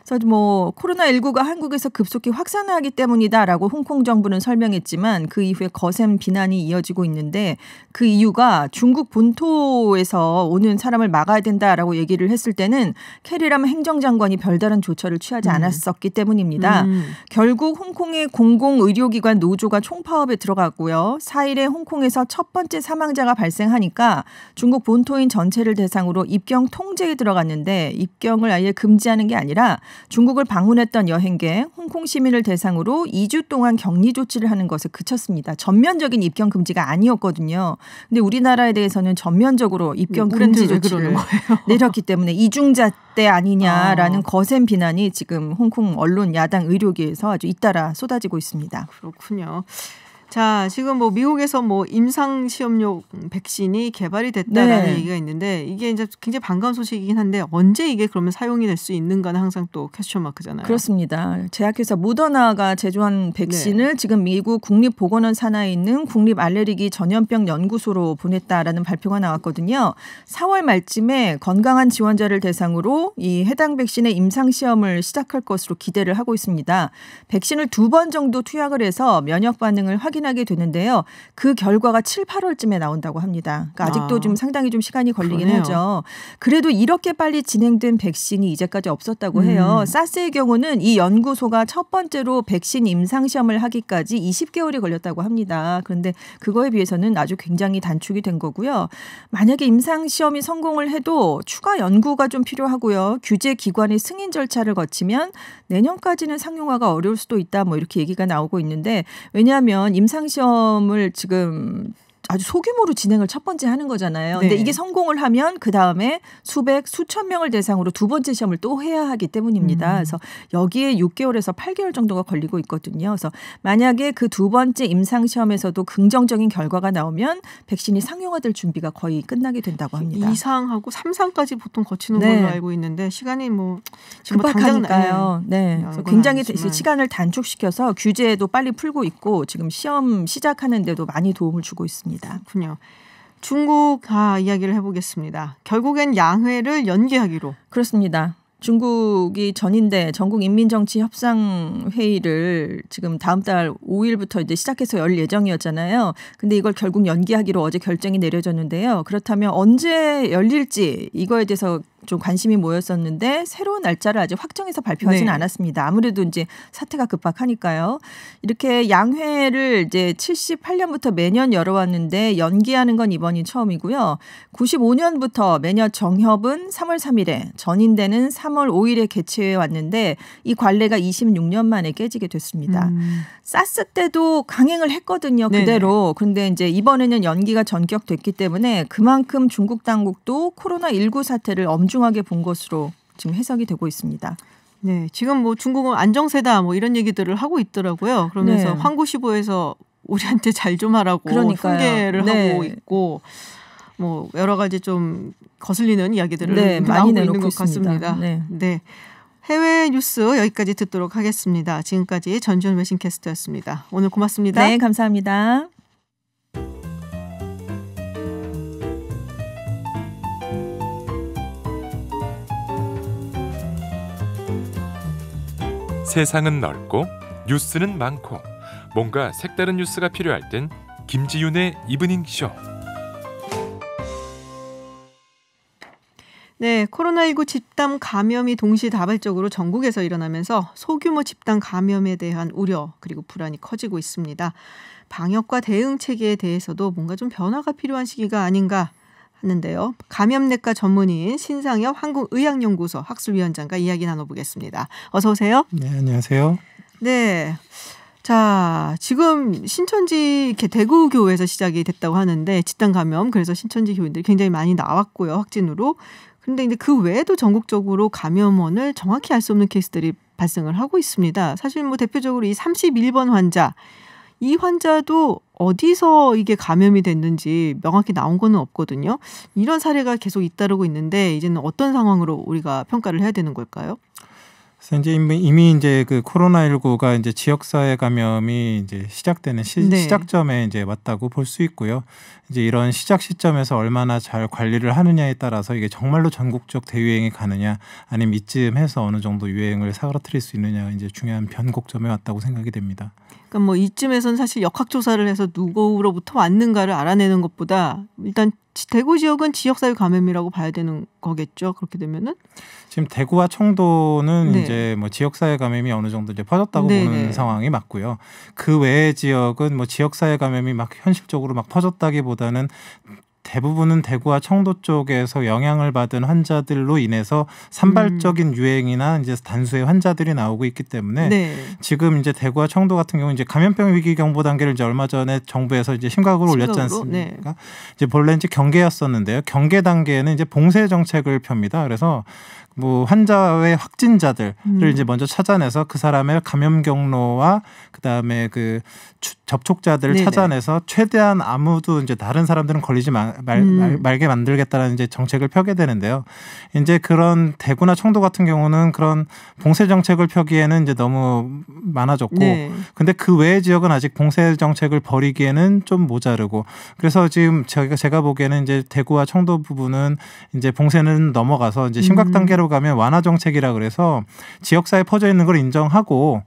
그래서 뭐 코로나19가 한국에서 급속히 확산하기 때문이다라고 홍콩 정부는 설명했지만 그 이후에 거센 비난이 이어지고 있는데 그 이유가 중국 본토에서 오는 사람을 막아야 된다라고 얘기를 했을 때는 캐리람 행정장관이 별다른 조처를 취하지 음. 않았었기 때문입니다. 음. 결국 홍콩의 공공의료기관 노조가 총파업에 들어갔고요. 4일에 홍콩에서 첫 번째 사망자가 발생하니까 중국 본토인 전체를 대상으로 입경 통제에 들어갔는데 입경을 아예 금지하는 게 아니라 중국을 방문했던 여행객 홍콩 시민을 대상으로 2주 동안 격리 조치를 하는 것을 그쳤습니다. 전면적인 입경 금지가 아니었거든요. 근데 우리나라에 대해서는 전면적으로 입경 금지 조치를 내렸기 때문에 이중자 때 아니냐라는 아. 거센 비난이 지금 홍콩 언론 야당 의료계에서 아주 잇따라 쏟아지고 있습니다. 그렇군요. 자, 지금 뭐 미국에서 뭐 임상 시험용 백신이 개발이 됐다라는 네. 얘기가 있는데 이게 이제 굉장히 반가운 소식이긴 한데 언제 이게 그러면 사용이 될 수 있는가는 항상 또 퀘스천 마크잖아요. 그렇습니다. 제약회사 모더나가 제조한 백신을 네. 지금 미국 국립보건원 산하에 있는 국립 알레르기 전염병 연구소로 보냈다라는 발표가 나왔거든요. 4월 말쯤에 건강한 지원자를 대상으로 이 해당 백신의 임상 시험을 시작할 것으로 기대를 하고 있습니다. 백신을 두 번 정도 투약을 해서 면역 반응을 확인 확인하게 되는데요. 그 결과가 7, 8월쯤에 나온다고 합니다. 그러니까 아직도 아. 좀 상당히 좀 시간이 걸리긴 그러네요. 하죠. 그래도 이렇게 빨리 진행된 백신이 이제까지 없었다고 해요. 음. 사스의 경우는 이 연구소가 첫 번째로 백신 임상 시험을 하기까지 20개월이 걸렸다고 합니다. 그런데 그거에 비해서는 아주 굉장히 단축이 된 거고요. 만약에 임상 시험이 성공을 해도 추가 연구가 좀 필요하고요. 규제 기관의 승인 절차를 거치면 내년까지는 상용화가 어려울 수도 있다. 뭐 이렇게 얘기가 나오고 있는데 왜냐하면 임상 임상시험을 지금 아주 소규모로 진행을 첫 번째 하는 거잖아요. 네. 근데 이게 성공을 하면 그 다음에 수백 수천 명을 대상으로 두 번째 시험을 또 해야 하기 때문입니다. 음. 그래서 여기에 6개월에서 8개월 정도가 걸리고 있거든요. 그래서 만약에 그 두 번째 임상 시험에서도 긍정적인 결과가 나오면 백신이 상용화될 준비가 거의 끝나게 된다고 합니다. 이상하고 삼상까지 보통 거치는 네. 걸로 알고 있는데 시간이 뭐, 뭐 급박하니까요. 네. 네. 굉장히 않지만. 시간을 단축시켜서 규제도 빨리 풀고 있고 지금 시험 시작하는데도 많이 도움을 주고 있습니다. 있습니다. 그렇군요. 중국 아, 이야기를 해보겠습니다. 결국엔 양회를 연기하기로. 그렇습니다. 중국이 전인대 전국 인민정치 협상 회의를 지금 다음 달 5일부터 이제 시작해서 열 예정이었잖아요. 근데 이걸 결국 연기하기로 어제 결정이 내려졌는데요. 그렇다면 언제 열릴지 이거에 대해서 좀 관심이 모였었는데 새로운 날짜를 아직 확정해서 발표하지는 네. 않았습니다. 아무래도 이제 사태가 급박하니까요. 이렇게 양회를 이제 78년부터 매년 열어왔는데 연기하는 건 이번이 처음이고요. 95년부터 매년 정협은 3월 3일에 전인대는 3월 5일에 개최해 왔는데 이 관례가 26년 만에 깨지게 됐습니다. 음. 사스 때도 강행을 했거든요. 그대로. 네네. 그런데 이제 이번에는 연기가 전격됐기 때문에 그만큼 중국 당국도 코로나 19 사태를 엄 엄중하게 본 것으로 지금 해석이 되고 있습니다. 네, 지금 뭐 중국은 안정세다 뭐 이런 얘기들을 하고 있더라고요. 그러면서 네. 황구시보에서 우리한테 잘 좀 하라고 그러니까요. 훈계를 네. 하고 있고 뭐 여러 가지 좀 거슬리는 이야기들을 네, 많이 내놓고 있는 것 있습니다. 같습니다. 네. 네. 해외 뉴스 여기까지 듣도록 하겠습니다. 지금까지 전준 외신캐스트였습니다. 오늘 고맙습니다. 네, 감사합니다. 세상은 넓고 뉴스는 많고 뭔가 색다른 뉴스가 필요할 땐 김지윤의 이브닝 쇼. 네, 코로나19 집단 감염이 동시다발적으로 전국에서 일어나면서 소규모 집단 감염에 대한 우려 그리고 불안이 커지고 있습니다. 방역과 대응 체계에 대해서도 뭔가 좀 변화가 필요한 시기가 아닌가 하는데요. 감염내과 전문의인 신상엽 한국의학연구소 학술위원장과 이야기 나눠보겠습니다. 어서 오세요. 네, 안녕하세요. 네. 자, 지금 신천지 대구 교회에서 시작이 됐다고 하는데 집단 감염 그래서 신천지 교인들이 굉장히 많이 나왔고요. 확진으로. 근데 이제 그 외에도 전국적으로 감염원을 정확히 알 수 없는 케이스들이 발생을 하고 있습니다. 사실 뭐 대표적으로 이 31번 환자 이 환자도 어디서 이게 감염이 됐는지 명확히 나온 거는 없거든요. 이런 사례가 계속 잇따르고 있는데 이제는 어떤 상황으로 우리가 평가를 해야 되는 걸까요? 이제 이미 이제 그 코로나19가 이제 지역사회 감염이 이제 시작되는 시, 네. 시작점에 이제 왔다고 볼 수 있고요. 이제 이런 시작 시점에서 얼마나 잘 관리를 하느냐에 따라서 이게 정말로 전국적 대유행이 가느냐 아니면 이쯤해서 어느 정도 유행을 사그라뜨릴 수 있느냐 가 이제 중요한 변곡점에 왔다고 생각이 됩니다. 그러니까 뭐 이쯤에선 사실 역학조사를 해서 누구로부터 왔는가를 알아내는 것보다 일단 대구 지역은 지역사회 감염이라고 봐야 되는 거겠죠. 그렇게 되면은 지금 대구와 청도는 네. 이제 뭐 지역사회 감염이 어느 정도 이제 퍼졌다고 네네. 보는 네. 상황이 맞고요. 그 외의 지역은 뭐 지역사회 감염이 막 현실적으로 막 퍼졌다기보다는 대부분은 대구와 청도 쪽에서 영향을 받은 환자들로 인해서 산발적인 음. 유행이나 이제 단수의 환자들이 나오고 있기 때문에 네. 지금 이제 대구와 청도 같은 경우 이제 감염병 위기 경보 단계를 이제 얼마 전에 정부에서 이제 심각으로, 올렸지 네. 않습니까? 네. 이제 본래 이제 경계였었는데요. 경계 단계에는 이제 봉쇄 정책을 펴니다. 그래서 뭐 환자의 확진자들을 음. 이제 먼저 찾아내서 그 사람의 감염 경로와 그다음에 그 접촉자들을 네네. 찾아내서 최대한 아무도 이제 다른 사람들은 걸리지 마, 말, 음. 말, 게 만들겠다라는 이제 정책을 펴게 되는데요. 이제 그런 대구나 청도 같은 경우는 그런 봉쇄 정책을 펴기에는 이제 너무 많아졌고 네. 근데 그 외의 지역은 아직 봉쇄 정책을 벌이기에는 좀 모자르고 그래서 지금 제가 제가 보기에는 이제 대구와 청도 부분은 이제 봉쇄는 넘어가서 이제 심각 음. 단계로 가면 완화 정책이라 그래서 지역사회 퍼져 있는 걸 인정하고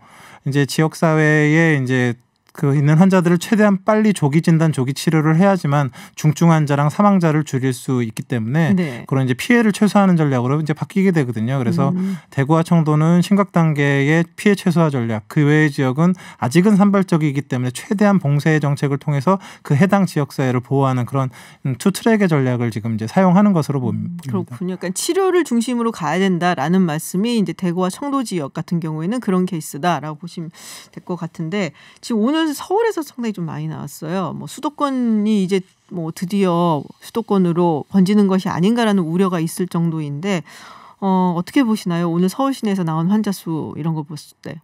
이제 지역사회에 이제 그 있는 환자들을 최대한 빨리 조기 진단, 조기 치료를 해야지만 중증 환자랑 사망자를 줄일 수 있기 때문에 네. 그런 이제 피해를 최소화하는 전략으로 이제 바뀌게 되거든요. 그래서 음. 대구와 청도는 심각 단계의 피해 최소화 전략, 그 외의 지역은 아직은 산발적이기 때문에 최대한 봉쇄 정책을 통해서 그 해당 지역 사회를 보호하는 그런 투 트랙의 전략을 지금 이제 사용하는 것으로 음, 봅니다. 그렇군요. 그러니까 치료를 중심으로 가야 된다라는 말씀이 이제 대구와 청도 지역 같은 경우에는 그런 케이스다라고 보시면 될 것 같은데 지금 오늘 저는 서울에서 상당히 좀 많이 나왔어요. 뭐 수도권이 이제 뭐 드디어 수도권으로 번지는 것이 아닌가라는 우려가 있을 정도인데 어, 어떻게 보시나요? 오늘 서울 시내에서 나온 환자 수 이런 거 봤을 때.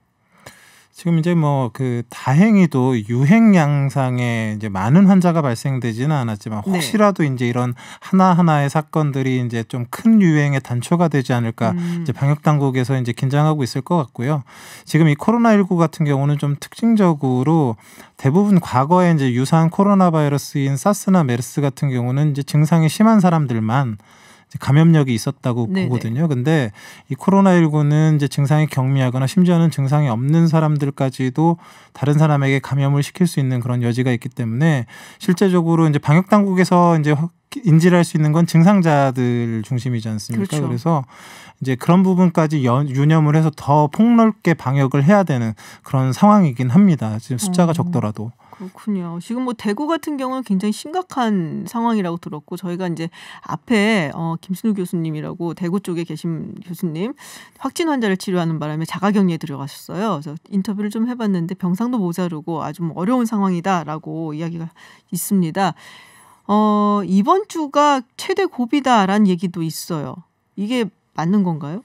지금 이제 뭐 그 다행히도 유행 양상에 이제 많은 환자가 발생되지는 않았지만 네. 혹시라도 네. 이제 이런 하나하나의 사건들이 이제 좀 큰 유행의 단초가 되지 않을까 음. 이제 방역 당국에서 이제 긴장하고 있을 것 같고요. 지금 이 코로나 19 같은 경우는 좀 특징적으로 대부분 과거에 이제 유사한 코로나 바이러스인 사스나 메르스 같은 경우는 이제 증상이 심한 사람들만 감염력이 있었다고 네네. 보거든요. 근데 이 코로나19는 이제 증상이 경미하거나 심지어는 증상이 없는 사람들까지도 다른 사람에게 감염을 시킬 수 있는 그런 여지가 있기 때문에 실제적으로 이제 방역 당국에서 이제 인지를 할 수 있는 건 증상자들 중심이지 않습니까? 그렇죠. 그래서 이제 그런 부분까지 연, 유념을 해서 더 폭넓게 방역을 해야 되는 그런 상황이긴 합니다. 지금 숫자가 음. 적더라도. 그렇군요. 지금 뭐 대구 같은 경우는 굉장히 심각한 상황이라고 들었고 저희가 이제 앞에 어, 김순우 교수님이라고 대구 쪽에 계신 교수님 확진 환자를 치료하는 바람에 자가격리에 들어가셨어요. 그래서 인터뷰를 좀 해봤는데 병상도 모자르고 아주 뭐 어려운 상황이다라고 이야기가 있습니다. 어, 이번 주가 최대 고비다라는 얘기도 있어요. 이게 맞는 건가요?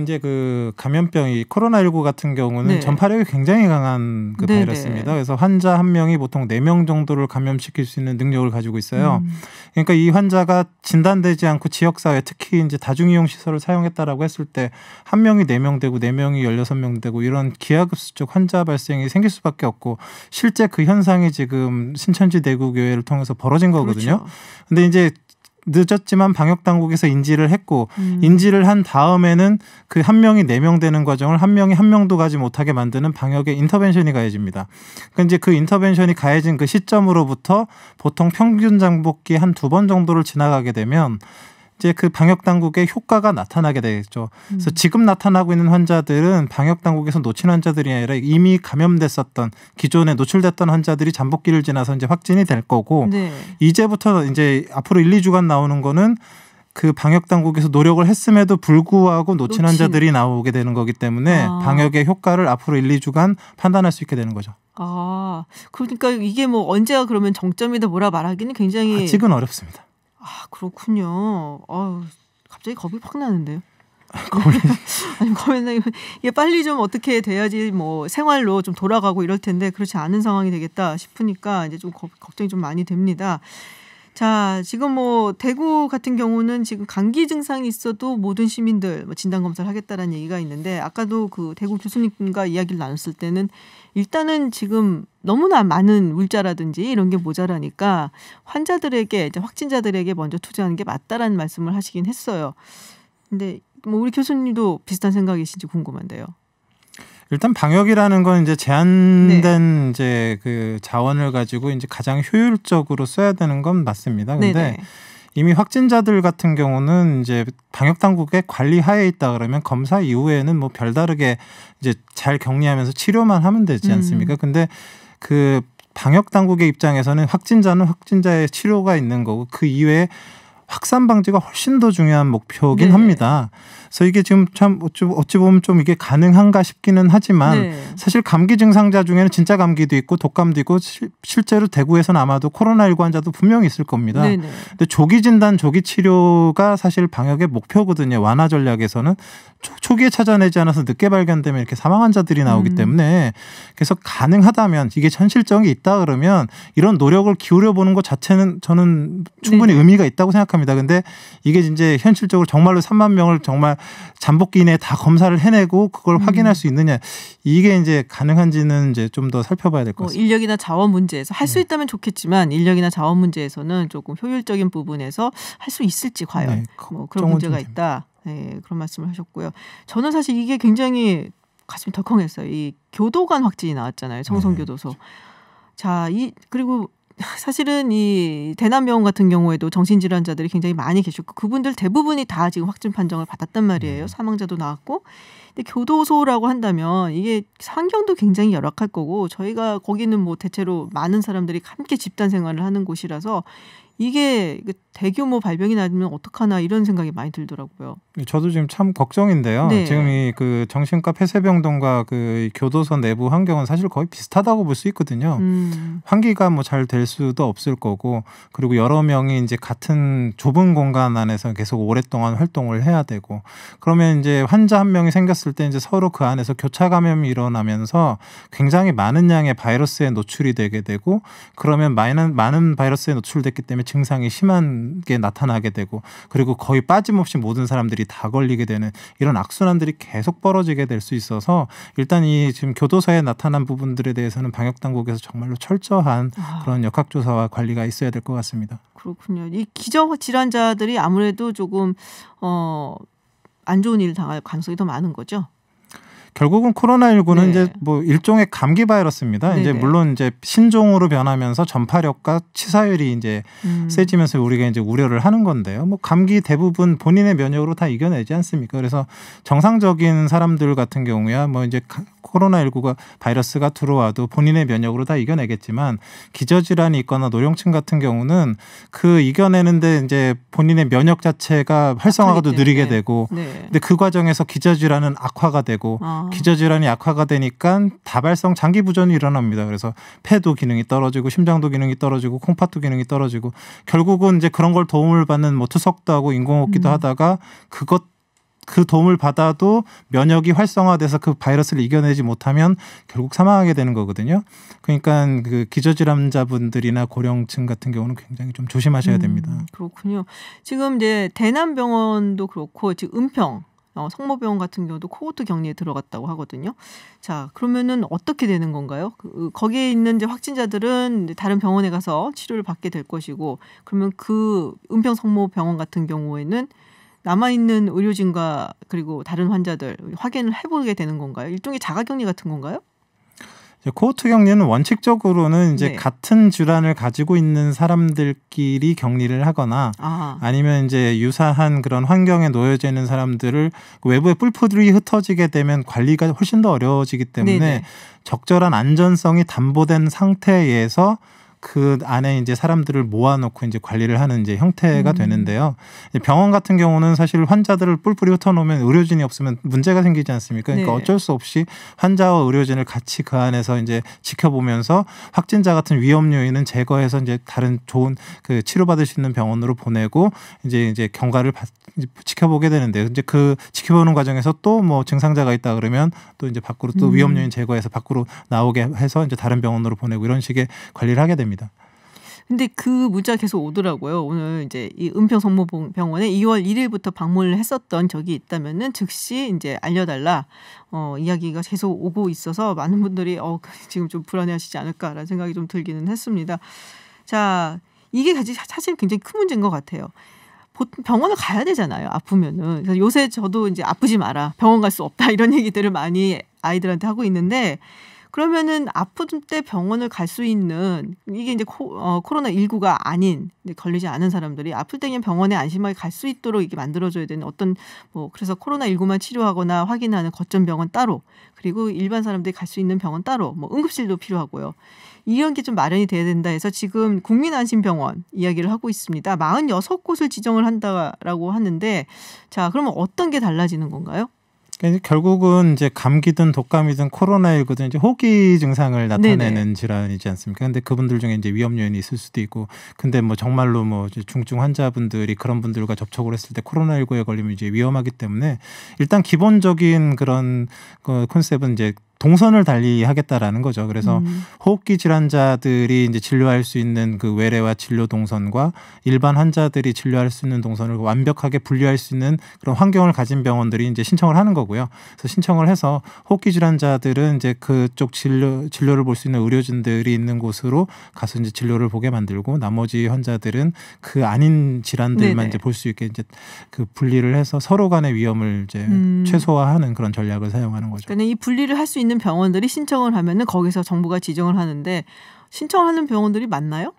이제 그 감염병이 코로나19 같은 경우는 네. 전파력이 굉장히 강한 그 네네. 바이러스입니다. 그래서 환자 한 명이 보통 네 명 정도를 감염시킬 수 있는 능력을 가지고 있어요. 음. 그러니까 이 환자가 진단되지 않고 지역 사회 특히 이제 다중 이용 시설을 사용했다라고 했을 때 한 명이 네 명 되고 네 명이 열여섯 명 되고 이런 기하급수적 환자 발생이 생길 수밖에 없고 실제 그 현상이 지금 신천지 대구 교회를 통해서 벌어진 거거든요. 그렇죠. 근데 이제 늦었지만 방역 당국에서 인지를 했고 음. 인지를 한 다음에는 그 한 명이 네 명 되는 과정을 한 명이 한 명도 가지 못하게 만드는 방역의 인터벤션이 가해집니다. 그러니까 이제 그 인터벤션이 가해진 그 시점으로부터 보통 평균 장복기 한 두 번 정도를 지나가게 되면 이제 그 방역 당국의 효과가 나타나게 되겠죠. 그래서 음. 지금 나타나고 있는 환자들은 방역 당국에서 놓친 환자들이 아니라 이미 감염됐었던 기존에 노출됐던 환자들이 잠복기를 지나서 이제 확진이 될 거고 네. 이제부터 이제 앞으로 1, 2주간 나오는 거는 그 방역 당국에서 노력을 했음에도 불구하고 놓친, 놓친. 환자들이 나오게 되는 거기 때문에 아. 방역의 효과를 앞으로 1, 2주간 판단할 수 있게 되는 거죠. 아, 그러니까 이게 뭐 언제가 그러면 정점이다 뭐라 말하기는 굉장히 아직은 어렵습니다. 아 그렇군요. 아 갑자기 겁이 확 나는데요. 거기... 아니 거기는 이게 빨리 좀 어떻게 돼야지 뭐 생활로 좀 돌아가고 이럴 텐데 그렇지 않은 상황이 되겠다 싶으니까 이제 좀 거, 걱정이 좀 많이 됩니다. 자, 지금 뭐 대구 같은 경우는 지금 감기 증상이 있어도 모든 시민들 뭐 진단 검사를 하겠다라는 얘기가 있는데 아까도 그 대구 교수님과 이야기를 나눴을 때는 일단은 지금 너무나 많은 물자라든지 이런 게 모자라니까 환자들에게 이제 확진자들에게 먼저 투자하는 게 맞다라는 말씀을 하시긴 했어요. 근데 뭐 우리 교수님도 비슷한 생각이신지 궁금한데요. 일단 방역이라는 건 이제 제한된 네. 이제 그 자원을 가지고 이제 가장 효율적으로 써야 되는 건 맞습니다. 근데 이미 확진자들 같은 경우는 이제 방역 당국의 관리 하에 있다 그러면 검사 이후에는 뭐 별다르게 이제 잘 격리하면서 치료만 하면 되지 음. 않습니까? 음. 근데 그 방역 당국의 입장에서는 확진자는 확진자의 치료가 있는 거고 그 이외에 확산 방지가 훨씬 더 중요한 목표긴 네. 합니다. 그래서 이게 지금 참 어찌 보면 좀 이게 가능한가 싶기는 하지만 네. 사실 감기 증상자 중에는 진짜 감기도 있고 독감도 있고 시, 실제로 대구에서는 아마도 코로나19 환자도 분명히 있을 겁니다. 네네. 근데 조기 진단, 조기 치료가 사실 방역의 목표거든요. 완화 전략에서는 초, 기에 찾아내지 않아서 늦게 발견되면 이렇게 사망 환자들이 나오기 음. 때문에 그래서 가능하다면 이게 현실적이 있다 그러면 이런 노력을 기울여 보는 것 자체는 저는 충분히 네네. 의미가 있다고 생각합니다. 근데 이게 이제 현실적으로 정말로 3만 명을 정말 잠복기내 에다 검사를 해내고 그걸 음. 확인할 수 있느냐 이게 이제 가능한지는 이제 좀 더 살펴봐야 될것 뭐 같습니다. 인력이나 자원 문제에서 할수 네. 있다면 좋겠지만 인력이나 자원 문제에서는 조금 효율적인 부분에서 할 수 있을지 과연 네, 그 뭐 그런 문제가 있다. 네, 그런 말씀을 하셨고요. 저는 사실 이게 굉장히 가슴이 덜컹했어요. 이 교도관 확진이 나왔잖아요. 네, 청송교도소. 네. 자, 이 그리고 사실은 이 대남병원 같은 경우에도 정신질환자들이 굉장히 많이 계셨고 그분들 대부분이 다 지금 확진 판정을 받았단 말이에요. 음. 사망자도 나왔고. 근데 교도소라고 한다면 이게 환경도 굉장히 열악할 거고 저희가 거기는 뭐 대체로 많은 사람들이 함께 집단 생활을 하는 곳이라서 이게 대규모 발병이 나면 어떡하나 이런 생각이 많이 들더라고요. 네, 저도 지금 참 걱정인데요. 네. 지금 이 그 정신과 폐쇄병동과 그 교도소 내부 환경은 사실 거의 비슷하다고 볼 수 있거든요. 음. 환기가 뭐 잘 될 수도 없을 거고 그리고 여러 명이 이제 같은 좁은 공간 안에서 계속 오랫동안 활동을 해야 되고 그러면 이제 환자 한 명이 생겼을 때 이제 서로 그 안에서 교차 감염이 일어나면서 굉장히 많은 양의 바이러스에 노출이 되게 되고 그러면 많은 많은 바이러스에 노출됐기 때문에 다음에 증상이 심한게 나타나게 되고 그리고 거의 빠짐없이 모든 사람들이 다 걸리게 되는 이런 악순환들이 계속 벌어지게 될 수 있어서 일단 이 지금 교도소에 나타난 부분들에 대해서는 방역 당국에서 정말로 철저한 아. 그런 역학조사와 관리가 있어야 될 것 같습니다. 그렇군요. 이 기저 질환자들이 아무래도 조금 어안 좋은 일을 당할 가능성이 더 많은 거죠. 결국은 코로나19는 네. 이제 뭐 일종의 감기 바이러스입니다. 네네. 이제 물론 이제 신종으로 변하면서 전파력과 치사율이 이제 음. 세지면서 우리가 이제 우려를 하는 건데요. 뭐 감기 대부분 본인의 면역으로 다 이겨내지 않습니까? 그래서 정상적인 사람들 같은 경우야 뭐 이제 코로나19가 바이러스가 들어와도 본인의 면역으로 다 이겨내겠지만 기저질환이 있거나 노령층 같은 경우는 그 이겨내는데 이제 본인의 면역 자체가 활성화가 더 느리게 되고 네. 근데 그 과정에서 기저질환은 악화가 되고 아. 기저 질환이 약화가 되니까 다발성 장기 부전이 일어납니다. 그래서 폐도 기능이 떨어지고 심장도 기능이 떨어지고 콩팥도 기능이 떨어지고 결국은 이제 그런 걸 도움을 받는 뭐 투석도 하고 인공호흡기도 음. 하다가 그것 그 도움을 받아도 면역이 활성화돼서 그 바이러스를 이겨내지 못하면 결국 사망하게 되는 거거든요. 그러니까 그 기저질환자분들이나 고령층 같은 경우는 굉장히 좀 조심하셔야 음, 됩니다. 음, 그렇군요. 지금 이제 대남병원도 그렇고 지금 은평 어, 성모병원 같은 경우도 코호트 격리에 들어갔다고 하거든요. 자, 그러면은 어떻게 되는 건가요? 그, 그, 거기에 있는 이제 확진자들은 이제 다른 병원에 가서 치료를 받게 될 것이고, 그러면 그 은평 성모병원 같은 경우에는 남아있는 의료진과 그리고 다른 환자들 확인을 해보게 되는 건가요? 일종의 자가격리 같은 건가요? 코호트 격리는 원칙적으로는 이제 네. 같은 질환을 가지고 있는 사람들끼리 격리를 하거나 아하. 아니면 이제 유사한 그런 환경에 놓여져 있는 사람들을 그 외부에 뿔뿔이 흩어지게 되면 관리가 훨씬 더 어려워지기 때문에 네네. 적절한 안전성이 담보된 상태에서 그 안에 이제 사람들을 모아놓고 이제 관리를 하는 이제 형태가 음. 되는데요. 병원 같은 경우는 사실 환자들을 뿔뿔이 흩어놓으면 의료진이 없으면 문제가 생기지 않습니까? 그러니까 네. 어쩔 수 없이 환자와 의료진을 같이 그 안에서 이제 지켜보면서 확진자 같은 위험 요인은 제거해서 이제 다른 좋은 그 치료받을 수 있는 병원으로 보내고 이제 이제 경과를 바, 이제 지켜보게 되는데 이제 그 지켜보는 과정에서 또 뭐 증상자가 있다 그러면 또 이제 밖으로 또 음. 위험 요인 제거해서 밖으로 나오게 해서 이제 다른 병원으로 보내고 이런 식의 관리를 하게 됩니다. 있니다 근데 그 문자 계속 오더라고요. 오늘 이제 이 은평성모병원에 2월 1일부터 방문을 했었던 적이 있다면은 즉시 이제 알려달라 어, 이야기가 계속 오고 있어서 많은 분들이 어, 지금 좀 불안해하시지 않을까라는 생각이 좀 들기는 했습니다. 자, 이게 사실 굉장히 큰 문제인 것 같아요. 보통 병원을 가야 되잖아요. 아프면은 그래서 요새 저도 이제 아프지 마라 병원 갈 수 없다 이런 얘기들을 많이 아이들한테 하고 있는데 그러면은 아픈 때 병원을 갈 수 있는 이게 이제 코, 어, 코로나 19가 아닌 걸리지 않은 사람들이 아플 때는 병원에 안심하게 갈 수 있도록 이게 만들어줘야 되는 어떤 뭐 그래서 코로나 19만 치료하거나 확인하는 거점 병원 따로 그리고 일반 사람들이 갈 수 있는 병원 따로 뭐 응급실도 필요하고요. 이런 게 좀 마련이 돼야 된다 해서 지금 국민안심병원 이야기를 하고 있습니다. 46곳을 지정을 한다라고 하는데 자, 그러면 어떤 게 달라지는 건가요? 그러니까 결국은 이제 감기든 독감이든 코로나19든 이제 호기 증상을 나타내는 네네. 질환이지 않습니까? 근데 그분들 중에 이제 위험 요인이 있을 수도 있고, 근데 뭐 정말로 뭐 중증 환자분들이 그런 분들과 접촉을 했을 때 코로나19에 걸리면 이제 위험하기 때문에 일단 기본적인 그런 그 콘셉트는 이제 동선을 달리 하겠다라는 거죠. 그래서 음. 호흡기 질환자들이 이제 진료할 수 있는 그 외래와 진료 동선과 일반 환자들이 진료할 수 있는 동선을 완벽하게 분류할 수 있는 그런 환경을 가진 병원들이 이제 신청을 하는 거고요. 그래서 신청을 해서 호흡기 질환자들은 이제 그쪽 진료 진료를 볼 수 있는 의료진들이 있는 곳으로 가서 이제 진료를 보게 만들고 나머지 환자들은 그 아닌 질환들만 네네. 이제 볼 수 있게 이제 그 분리를 해서 서로 간의 위험을 이제 음. 최소화하는 그런 전략을 사용하는 거죠. 그러니까 이 분리를 할 수 있는 있는 병원들이 신청을 하면은 거기서 정부가 지정을 하는데 신청하는 병원들이 많나요?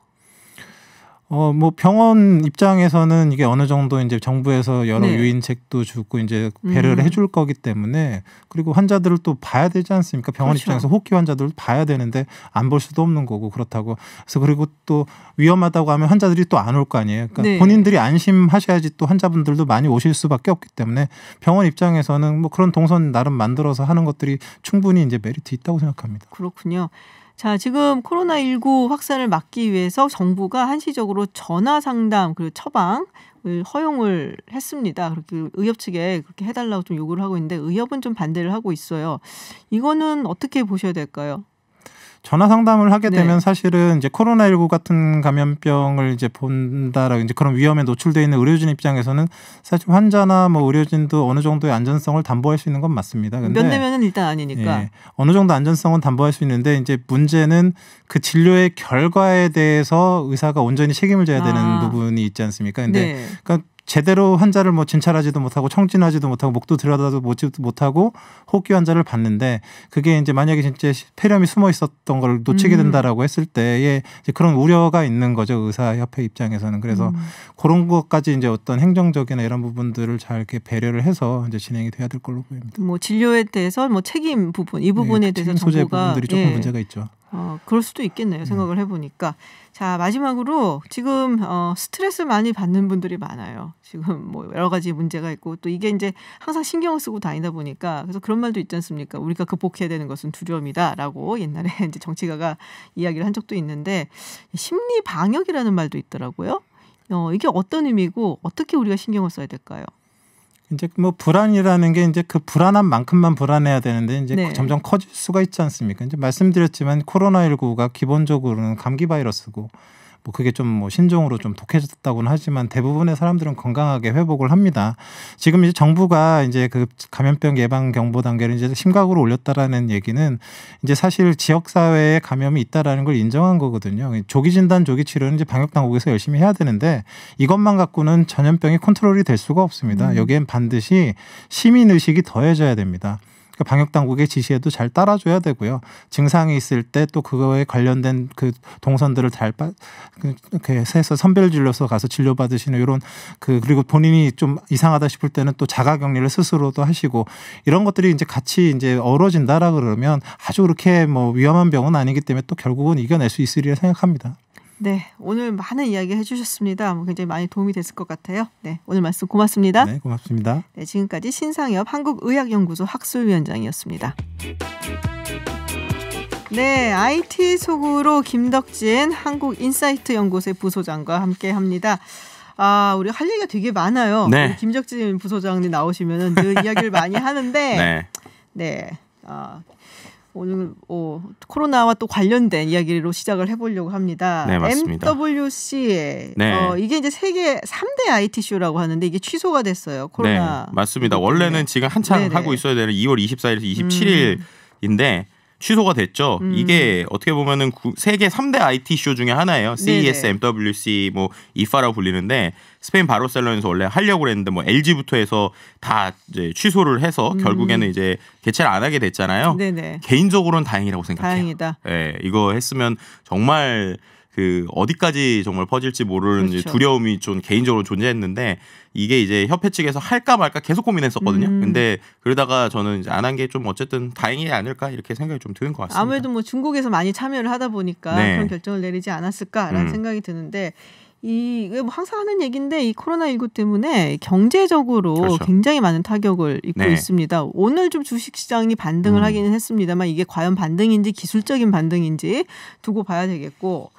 어, 뭐 병원 입장에서는 이게 어느 정도 이제 정부에서 여러 네. 유인책도 주고 이제 음. 배려를 음. 해줄 거기 때문에 그리고 환자들을 또 봐야 되지 않습니까? 병원 그렇죠. 입장에서 호흡기 환자들을 봐야 되는데 안 볼 수도 없는 거고 그렇다고 그래서 그리고 또 위험하다고 하면 환자들이 또 안 올 거 아니에요. 그러니까 네. 본인들이 안심하셔야지 또 환자분들도 많이 오실 수밖에 없기 때문에 병원 입장에서는 뭐 그런 동선 나름 만들어서 하는 것들이 충분히 이제 메리트 있다고 생각합니다. 그렇군요. 자, 지금 코로나19 확산을 막기 위해서 정부가 한시적으로 전화 상담 그리고 처방 을 그 허용을 했습니다. 그렇게 의협 측에 그렇게 해달라고 좀 요구를 하고 있는데 의협은 좀 반대를 하고 있어요. 이거는 어떻게 보셔야 될까요? 전화 상담을 하게 네. 되면 네. 사실은 이제 코로나19 같은 감염병을 이제 본다라고 이제 그런 위험에 노출돼 있는 의료진 입장에서는 사실 환자나 뭐 의료진도 어느 정도의 안전성을 담보할 수 있는 건 맞습니다. 근데 면대면은 일단 아니니까 예, 어느 정도 안전성은 담보할 수 있는데 이제 문제는 그 진료의 결과에 대해서 의사가 온전히 책임을 져야 되는 아. 부분이 있지 않습니까? 근데 네. 그러니까 제대로 환자를 뭐 진찰하지도 못하고 청진하지도 못하고 목도 들여다도 보지 못하고 호흡기 환자를 봤는데 그게 이제 만약에 진짜 폐렴이 숨어 있었던 걸 놓치게 음. 된다라고 했을 때에 이제 그런 우려가 있는 거죠 의사협회 입장에서는 그래서 음. 그런 것까지 이제 어떤 행정적이나 이런 부분들을 잘 이렇게 배려를 해서 이제 진행이 돼야 될 걸로 보입니다. 뭐 진료에 대해서 뭐 책임 부분 이 네, 부분에 네, 대해서 소재 정보가, 부분들이 조금 예. 문제가 있죠. 어, 그럴 수도 있겠네요. 생각을 음. 해보니까. 자, 마지막으로 지금 어, 스트레스 많이 받는 분들이 많아요. 지금 뭐 여러 가지 문제가 있고 또 이게 이제 항상 신경을 쓰고 다니다 보니까 그래서 그런 말도 있지 않습니까? 우리가 극복해야 되는 것은 두려움이다 라고 옛날에 이제 정치가가 이야기를 한 적도 있는데 심리 방역이라는 말도 있더라고요. 어, 이게 어떤 의미고 어떻게 우리가 신경을 써야 될까요? 이제 뭐 불안이라는 게 이제 그 불안한 만큼만 불안해야 되는데 이제 네. 점점 커질 수가 있지 않습니까? 이제 말씀드렸지만 코로나19가 기본적으로는 감기 바이러스고 뭐 그게 좀 뭐 신종으로 좀 독해졌다고는 하지만 대부분의 사람들은 건강하게 회복을 합니다. 지금 이제 정부가 이제 그 감염병 예방 경보 단계를 이제 심각으로 올렸다라는 얘기는 이제 사실 지역 사회에 감염이 있다라는 걸 인정한 거거든요. 조기 진단, 조기 치료는 이제 방역 당국에서 열심히 해야 되는데 이것만 갖고는 전염병이 컨트롤이 될 수가 없습니다. 음. 여기엔 반드시 시민 의식이 더해져야 됩니다. 그러니까 방역 당국의 지시에도 잘 따라줘야 되고요. 증상이 있을 때 또 그거에 관련된 그 동선들을 잘 그, 이렇게 해서 선별 진료소 가서 진료 받으시는 이런 그 그리고 본인이 좀 이상하다 싶을 때는 또 자가 격리를 스스로도 하시고 이런 것들이 이제 같이 이제 어우러진다라 그러면 아주 그렇게 뭐 위험한 병은 아니기 때문에 또 결국은 이겨낼 수 있으리라 생각합니다. 네, 오늘 많은 이야기 해주셨습니다. 뭐 굉장히 많이 도움이 됐을 것 같아요. 네, 오늘 말씀 고맙습니다. 네, 고맙습니다. 네, 지금까지 신상엽 한국의학연구소 학술위원장이었습니다. 네, IT 속으로 김덕진 한국인사이트 연구소의 부소장과 함께합니다. 아, 우리 할 얘기가 되게 많아요. 네. 김덕진 부소장님 나오시면 늘 이야기를 많이 하는데, 네, 네. 어, 오늘 어, 코로나와 또 관련된 이야기로 시작을 해보려고 합니다. 네, 맞습니다. MWC 네. 어, 이게 이제 세계 3대 IT 쇼라고 하는데 이게 취소가 됐어요. 코로나. 네, 맞습니다. 원래는 지금 한창 네네. 하고 있어야 되는 2월 24일에서 27일인데 음. 취소가 됐죠. 음. 이게 어떻게 보면은 세계 3대 IT 쇼 중에 하나예요. CES, 네네. MWC, e 뭐 이파라고 불리는데 스페인 바르셀로나에서 원래 하려고 그랬는데뭐 LG부터 해서 다 이제 취소를 해서 음. 결국에는 이제 개최를 안 하게 됐잖아요. 네네. 개인적으로는 다행이라고 생각해요. 다행이다. 예, 네, 이거 했으면 정말 그 어디까지 정말 퍼질지 모르는 그렇죠. 두려움이 좀 개인적으로 존재했는데 이게 이제 협회 측에서 할까 말까 계속 고민했었거든요. 음. 근데 그러다가 저는 이제 안 한 게 좀 어쨌든 다행이 아닐까 이렇게 생각이 좀 드는 것 같습니다. 아무래도 뭐 중국에서 많이 참여를 하다 보니까 네. 그런 결정을 내리지 않았을까라는 음. 생각이 드는데 이뭐 항상 하는 얘기인데 이 코로나 19 때문에 경제적으로 그렇죠. 굉장히 많은 타격을 입고 네. 있습니다. 오늘 좀 주식 시장이 반등을 음. 하기는 했습니다만 이게 과연 반등인지 기술적인 반등인지 두고 봐야 되겠고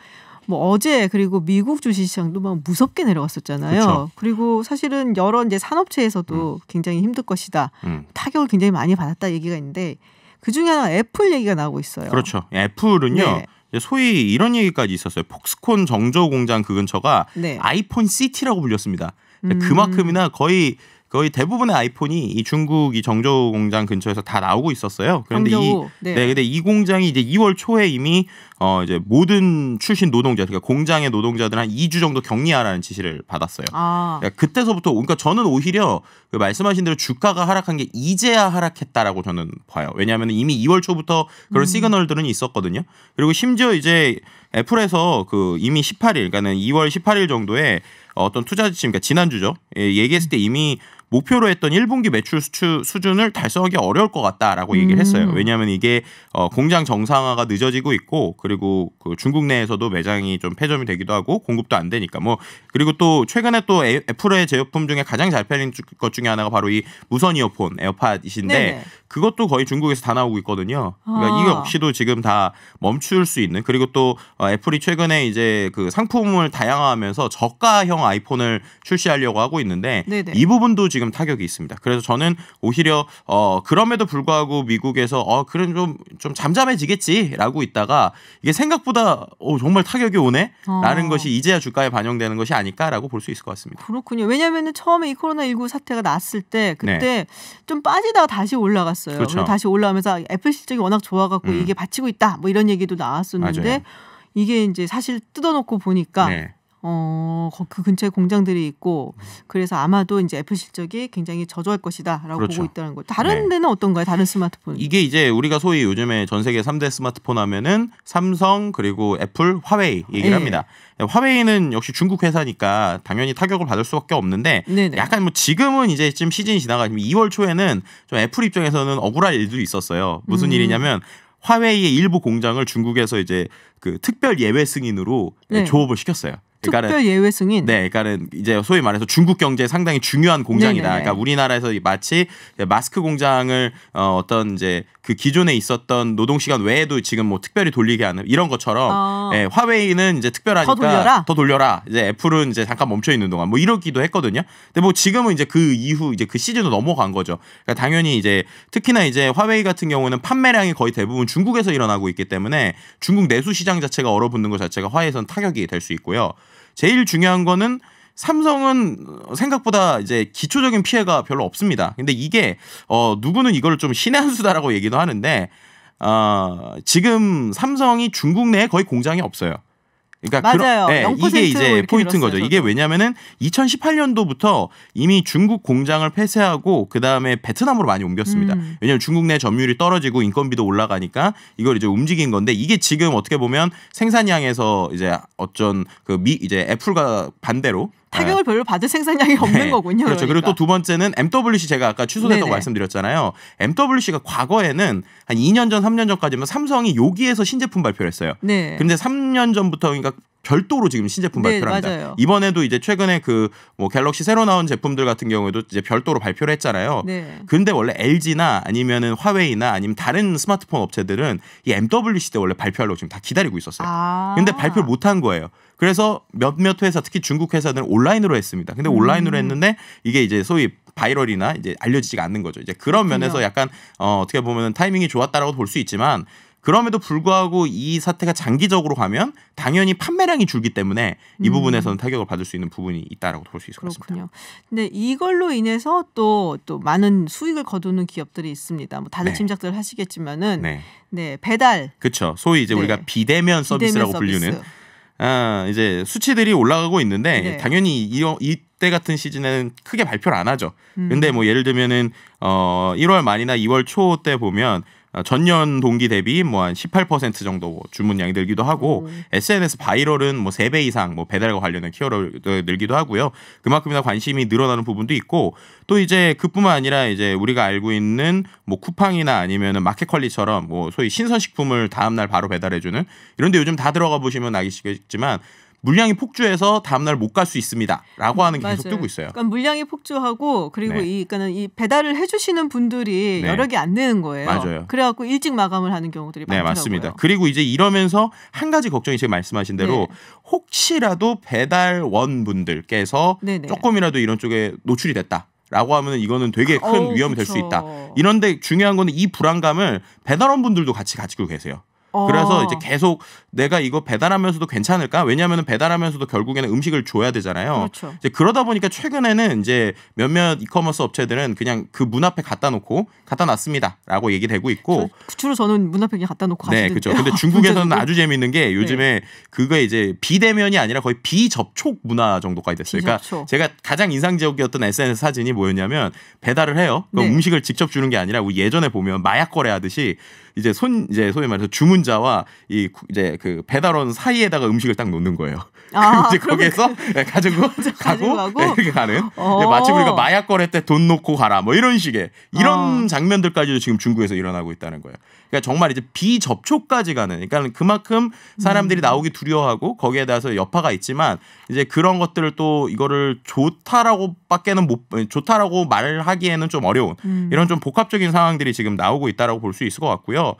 뭐 어제 그리고 미국 주식시장도 막 무섭게 내려갔었잖아요. 그쵸. 그리고 사실은 여러 이제 산업체에서도 음. 굉장히 힘들 것이다. 음. 타격을 굉장히 많이 받았다 얘기가 있는데 그 중에 하나 애플 얘기가 나오고 있어요. 그렇죠. 애플은요. 네. 소위 이런 얘기까지 있었어요. 폭스콘 정조 공장 그 근처가 네. 아이폰 시티라고 불렸습니다. 음. 그만큼이나 거의 거의 대부분의 아이폰이 이 중국 이정조 공장 근처에서 다 나오고 있었어요. 그런데 정저이 네. 네. 근데 이 공장이 이제 2월 초에 이미 어 이제 모든 출신 노동자 그러니까 공장의 노동자들 한 2주 정도 격리하라는 지시를 받았어요. 아. 그러니까 그때서부터 그러니까 저는 오히려 그 말씀하신 대로 주가가 하락한 게 이제야 하락했다라고 저는 봐요. 왜냐하면 이미 2월 초부터 그런 음. 시그널들은 있었거든요. 그리고 심지어 이제 애플에서 그 이미 18일 그러니까는 2월 18일 정도에 어떤 투자 지침, 그러니까 지난주죠. 예, 얘기했을 때 이미 목표로 했던 1분기 매출 수출 수준을 달성하기 어려울 것 같다라고 얘기를 음. 했어요. 왜냐하면 이게 어, 공장 정상화가 늦어지고 있고 그리고 그 중국 내에서도 매장이 좀 폐점이 되기도 하고 공급도 안 되니까 뭐 그리고 또 최근에 또 애플의 제품 중에 가장 잘 팔린 것 중에 하나가 바로 이 무선 이어폰 에어팟이신데 네네. 그것도 거의 중국에서 다 나오고 있거든요. 그러니까 아. 이게 역시도 지금 다 멈출 수 있는 그리고 또 어, 애플이 최근에 이제 그 상품을 다양화하면서 저가형 아이폰을 출시하려고 하고 있는데 네네. 이 부분도 지금 지금 타격이 있습니다. 그래서 저는 오히려 어 그럼에도 불구하고 미국에서 어 그런 좀 좀 잠잠해지겠지라고 있다가 이게 생각보다 어 정말 타격이 오네라는 아. 어. 것이 이제야 주가에 반영되는 것이 아닐까라고 볼 수 있을 것 같습니다. 그렇군요. 왜냐하면 처음에 이 코로나 19 사태가 났을 때 그때 네. 좀 빠지다가 다시 올라갔어요. 그렇죠. 다시 올라오면서 애플 실적이 워낙 좋아갖고 음. 이게 받치고 있다 뭐 이런 얘기도 나왔었는데 맞아요. 이게 이제 사실 뜯어놓고 보니까. 네. 어, 그 근처에 공장들이 있고 음. 그래서 아마도 이제 애플 실적이 굉장히 저조할 것이다라고 그렇죠. 보고 있다는 거. 다른 네. 데는 어떤가요? 다른 스마트폰. 이게 이제 우리가 소위 요즘에 전 세계 3대 스마트폰 하면은 삼성 그리고 애플, 화웨이 얘기를 네. 합니다. 네, 화웨이는 역시 중국 회사니까 당연히 타격을 받을 수밖에 없는데 네네. 네. 약간 뭐 지금은 이제 지금 시즌이 지나가지고 2월 초에는 좀 애플 입장에서는 억울할 일도 있었어요. 무슨 음. 일이냐면 화웨이의 일부 공장을 중국에서 이제 그 특별 예외 승인으로 네. 네. 조업을 시켰어요. 그니까는 특별 예외 승인. 네, 그러니까는 이제 소위 말해서 중국 경제에 상당히 중요한 공장이다. 네네. 그러니까 우리나라에서 마치 마스크 공장을 어, 어떤 이제 그 기존에 있었던 노동 시간 외에도 지금 뭐 특별히 돌리게 하는 이런 것처럼 어. 예, 화웨이는 이제 특별하니까 더 돌려라? 더 돌려라. 이제 애플은 이제 잠깐 멈춰 있는 동안 뭐 이러기도 했거든요. 근데 뭐 지금은 이제 그 이후 이제 그시즌으로 넘어간 거죠. 그러니까 당연히 이제 특히나 이제 화웨이 같은 경우는 판매량이 거의 대부분 중국에서 일어나고 있기 때문에 중국 내수 시장 자체가 얼어붙는 것 자체가 화웨이선 타격이 될 수 있고요. 제일 중요한 거는 삼성은 생각보다 이제 기초적인 피해가 별로 없습니다. 근데 이게 어 누구는 이걸 좀 신의 한 수다라고 얘기도 하는데 어 지금 삼성이 중국 내에 거의 공장이 없어요. 그러니까 맞아요. 그런, 예, 네, 이게 이제 포인트인 거죠. 저도. 이게 왜냐면은 2018년도부터 이미 중국 공장을 폐쇄하고 그 다음에 베트남으로 많이 옮겼습니다. 음. 왜냐면 하 중국 내 점유율이 떨어지고 인건비도 올라가니까 이걸 이제 움직인 건데 이게 지금 어떻게 보면 생산량에서 이제 어쩐 그미 이제 애플과 반대로 타격을 네. 별로 받을 생산량이 없는 네. 거군요. 그렇죠. 그러니까. 그리고 또 두 번째는 MWC 제가 아까 취소됐다고 네네. 말씀드렸잖아요. MWC가 과거에는 한 2년 전, 3년 전까지만 삼성이 여기에서 신제품 발표를 했어요. 네. 근데 3년 전부터 그러니까 별도로 지금 신제품 네, 발표를 합니다. 맞아요. 이번에도 이제 최근에 그 뭐 갤럭시 새로 나온 제품들 같은 경우에도 이제 별도로 발표를 했잖아요. 네. 근데 원래 LG나 아니면은 화웨이나 아니면 다른 스마트폰 업체들은 이 MWC 때 원래 발표하려고 지금 다 기다리고 있었어요. 아. 근데 발표를 못 한 거예요. 그래서 몇몇 회사 특히 중국 회사들은 온라인으로 했습니다. 근데 음. 온라인으로 음. 했는데 이게 이제 소위 바이럴이나 이제 알려지지가 않는 거죠. 이제 그런 면에서 약간 어, 어떻게 보면 타이밍이 좋았다라고 볼 수 있지만 그럼에도 불구하고 이 사태가 장기적으로 가면 당연히 판매량이 줄기 때문에 이 음. 부분에서는 타격을 받을 수 있는 부분이 있다라고 볼 수 있을 그렇군요. 것 같습니다. 근데 이걸로 인해서 또또 또 많은 수익을 거두는 기업들이 있습니다. 뭐 다들 네. 짐작들 하시겠지만은 네. 네 배달 그렇죠. 소위 이제 네. 우리가 비대면 서비스라고 비대면 서비스. 불리는 아, 이제 수치들이 올라가고 있는데 네. 당연히 이, 이때 같은 시즌에는 크게 발표를 안 하죠. 음. 근데 뭐 예를 들면은 어 1월 말이나 2월 초 때 보면 어, 전년 동기 대비 뭐 한 18% 정도 주문량이 늘기도 하고 음. SNS 바이럴은 뭐 3배 이상 뭐 배달과 관련된 키워드 늘기도 하고요. 그만큼이나 관심이 늘어나는 부분도 있고 또 이제 그뿐만 아니라 이제 우리가 알고 있는 뭐 쿠팡이나 아니면은 마켓컬리처럼 뭐 소위 신선식품을 다음날 바로 배달해주는 이런데 요즘 다 들어가 보시면 아시겠지만 물량이 폭주해서 다음날 못 갈 수 있습니다라고 하는 게 계속 뜨고 있어요. 그러니까 물량이 폭주하고 그리고 네. 이그러니까이 배달을 해주시는 분들이 네. 여러 개안 내는 거예요. 맞아요. 그래갖고 일찍 마감을 하는 경우들이 네, 많더라고요. 네 맞습니다. 그리고 이제 이러면서 한 가지 걱정이 지금 말씀하신 대로 네. 혹시라도 배달원 분들께서 네, 네. 조금이라도 이런 쪽에 노출이 됐다. 라고 하면 이거는 되게 큰 어, 위험이 될 수 있다. 이런데 중요한 거는 이 불안감을 배달원 분들도 같이 가지고 계세요. 그래서 어. 이제 계속 내가 이거 배달하면서도 괜찮을까? 왜냐하면 배달하면서도 결국에는 음식을 줘야 되잖아요. 그렇죠. 이제 그러다 보니까 최근에는 이제 몇몇 이커머스 업체들은 그냥 그 문 앞에 갖다 놓고 갖다 놨습니다라고 얘기되고 있고 저, 주로 저는 문 앞에 그냥 갖다 놓고 네, 그렇죠. 근데 중국에서는 아주 재밌는 게 네. 요즘에 네. 그게 이제 비대면이 아니라 거의 비접촉 문화 정도까지 됐어요. 그러니까 비접촉. 그러니까 제가 가장 인상적이었던 SNS 사진이 뭐였냐면 배달을 해요. 네. 음식을 직접 주는 게 아니라 우리 예전에 보면 마약 거래하듯이 이제 손 이제 소위 말해서 주문자와 이 이제 그 배달원 사이에다가 음식을 딱 놓는 거예요. 아, 이제 거기에서 그, 네, 가지고 가고, 가고 네, 이렇게 가는. 어. 네, 마치 우리가 마약 거래 때 돈 놓고 가라 뭐 이런 식의 이런 어. 장면들까지도 지금 중국에서 일어나고 있다는 거예요. 그러니까 정말 이제 비접촉까지 가는 그러니까 그만큼 사람들이 음. 나오기 두려워하고 거기에 대해서 여파가 있지만 이제 그런 것들을 또 이거를 좋다라고 밖에는 못 좋다라고 말 하기에는 좀 어려운 음. 이런 좀 복합적인 상황들이 지금 나오고 있다라고 볼 수 있을 것 같고요.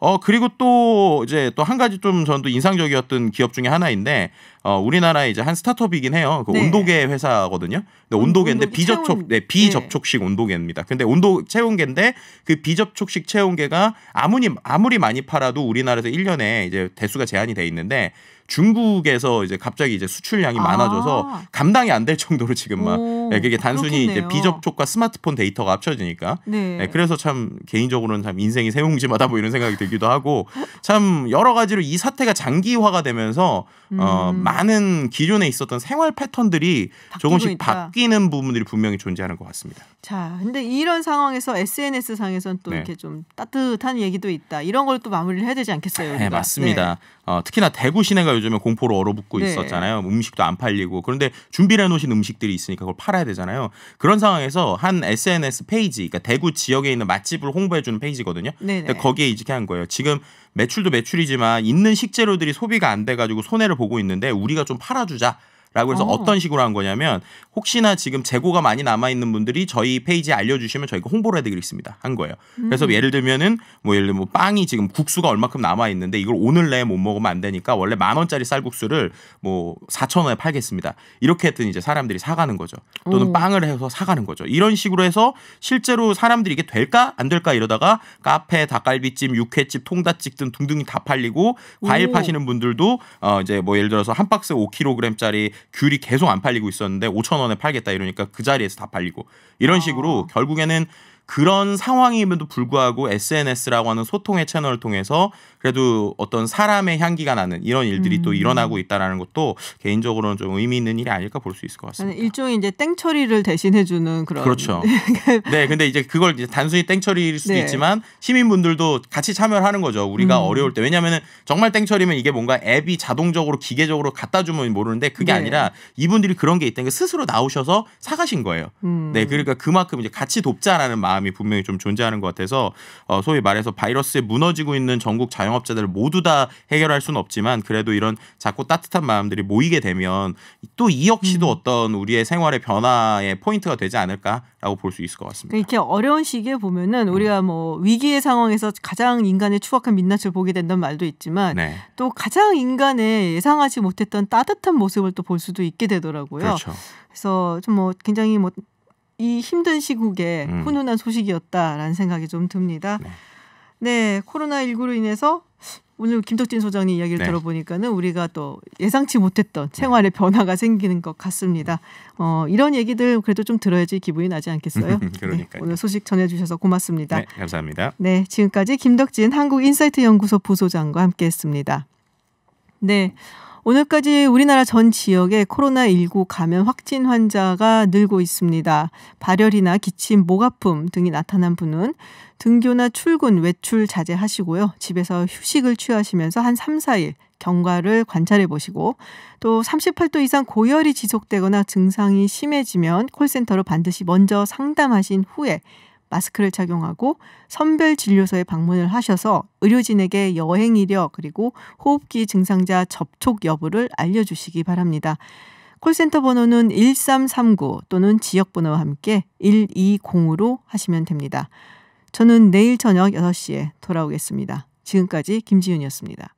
어 그리고 또 이제 또 한 가지 좀 저는 또 인상적이었던 기업 중에 하나인데 어 우리나라의 이제 한 스타트업이긴 해요. 그 네. 온도계 회사거든요. 근데 온도계인데 온도계 비접촉 체온. 네, 비접촉식 네. 온도계입니다. 근데 온도 체온계인데 그 비접촉식 체온계가 아무리 아무리 많이 팔아도 우리나라에서 1년에 이제 대수가 제한이 돼 있는데 중국에서 이제 갑자기 이제 수출량이 아. 많아져서 감당이 안 될 정도로 지금 막 오, 예, 그게 단순히 그렇겠네요. 이제 비접촉과 스마트폰 데이터가 합쳐지니까 네. 네. 그래서 참 개인적으로는 참 인생이 세웅지마다 뭐 이런 생각이 들기도 하고 참 여러 가지로 이 사태가 장기화가 되면서 어, 음. 어, 많은 기존에 있었던 생활 패턴들이 조금씩 있다. 바뀌는 부분들이 분명히 존재하는 것 같습니다. 자, 근데 이런 상황에서 SNS 상에서는또 네. 이렇게 좀 따뜻한 얘기도 있다. 이런 걸 또 마무리를 해야 되지 않겠어요? 네, 우리가? 네, 맞습니다. 어, 특히나 대구 시내가 요즘에 공포로 얼어붙고 네. 있었잖아요. 뭐 음식도 안 팔리고 그런데 준비를 해놓으신 음식들이 있으니까 그걸 팔아야 되잖아요. 그런 상황에서 한 SNS 페이지, 그러니까 대구 지역에 있는 맛집을 홍보해주는 페이지거든요. 네, 네. 근데 거기에 이직한 거예요. 지금 매출도 매출이지만 있는 식재료들이 소비가 안 돼가지고 손해를 보고 있는데 우리가 좀 팔아주자. 라고 해서 어. 떤 식으로 한 거냐면 혹시나 지금 재고가 많이 남아 있는 분들이 저희 페이지에 알려 주시면 저희가 홍보를 해 드리겠습니다. 한 거예요. 그래서 음. 예를 들면은 뭐 예를 들면 뭐 빵이 지금 국수가 얼마큼 남아 있는데 이걸 오늘 내에 못 먹으면 안 되니까 원래 만 원짜리 쌀국수를 뭐 4천 원에 팔겠습니다. 이렇게 했더니 이제 사람들이 사가는 거죠. 또는 오. 빵을 해서 사가는 거죠. 이런 식으로 해서 실제로 사람들이 이게 될까 안 될까 이러다가 카페, 닭갈비집, 육회집, 통닭집 등 등등이 다 팔리고 과일 오. 파시는 분들도 어 이제 뭐 예를 들어서 한 박스 5kg짜리 귤이 계속 안 팔리고 있었는데 5천 원에 팔겠다 이러니까 그 자리에서 다 팔리고 이런 아. 식으로 결국에는 그런 상황임에도 불구하고 SNS라고 하는 소통의 채널을 통해서 그래도 어떤 사람의 향기가 나는 이런 일들이 음. 또 일어나고 있다라는 것도 개인적으로는 좀 의미 있는 일이 아닐까 볼 수 있을 것 같습니다. 일종의 이제 땡처리를 대신해주는 그런 그렇죠. 네, 그 네, 근데 이제 그걸 이제 단순히 땡처리일 수도 네. 있지만 시민분들도 같이 참여를 하는 거죠. 우리가 음. 어려울 때 왜냐하면 정말 땡처리면 이게 뭔가 앱이 자동적으로 기계적으로 갖다 주면 모르는데 그게 네. 아니라 이분들이 그런 게 있다는 게 스스로 나오셔서 사가신 거예요. 음. 네, 그러니까 그만큼 이제 같이 돕자라는 마음. 마음이 분명히 좀 존재하는 것 같아서 어, 소위 말해서 바이러스에 무너지고 있는 전국 자영업자들을 모두 다 해결할 수는 없지만 그래도 이런 작고 따뜻한 마음들이 모이게 되면 또 이 역시도 음. 어떤 우리의 생활의 변화의 포인트가 되지 않을까라고 볼 수 있을 것 같습니다. 이렇게 어려운 시기에 보면은 음. 우리가 뭐 위기의 상황에서 가장 인간의 추악한 민낯을 보게 된다는 말도 있지만 네. 또 가장 인간의 예상하지 못했던 따뜻한 모습을 또 볼 수도 있게 되더라고요. 그렇죠. 그래서 좀 뭐 굉장히 뭐이 힘든 시국에 음. 훈훈한 소식이었다라는 생각이 좀 듭니다. 네, 네 코로나19로 인해서 오늘 김덕진 소장님 이야기를 네. 들어보니까는 우리가 또 예상치 못했던 생활의 네. 변화가 생기는 것 같습니다. 어, 이런 얘기들 그래도 좀 들어야지 기분이 나지 않겠어요? 그러니까 네, 오늘 소식 전해주셔서 고맙습니다. 네, 감사합니다. 네, 지금까지 김덕진 한국인사이트 연구소 부소장과 함께했습니다. 네. 오늘까지 우리나라 전 지역에 코로나19 감염 확진 환자가 늘고 있습니다. 발열이나 기침, 목 아픔 등이 나타난 분은 등교나 출근, 외출 자제하시고요. 집에서 휴식을 취하시면서 한 3, 4일 경과를 관찰해 보시고 또 38도 이상 고열이 지속되거나 증상이 심해지면 콜센터로 반드시 먼저 상담하신 후에 마스크를 착용하고 선별 진료소에 방문을 하셔서 의료진에게 여행 이력 그리고 호흡기 증상자 접촉 여부를 알려주시기 바랍니다. 콜센터 번호는 1339 또는 지역 번호와 함께 120으로 하시면 됩니다. 저는 내일 저녁 6시에 돌아오겠습니다. 지금까지 김지윤이었습니다.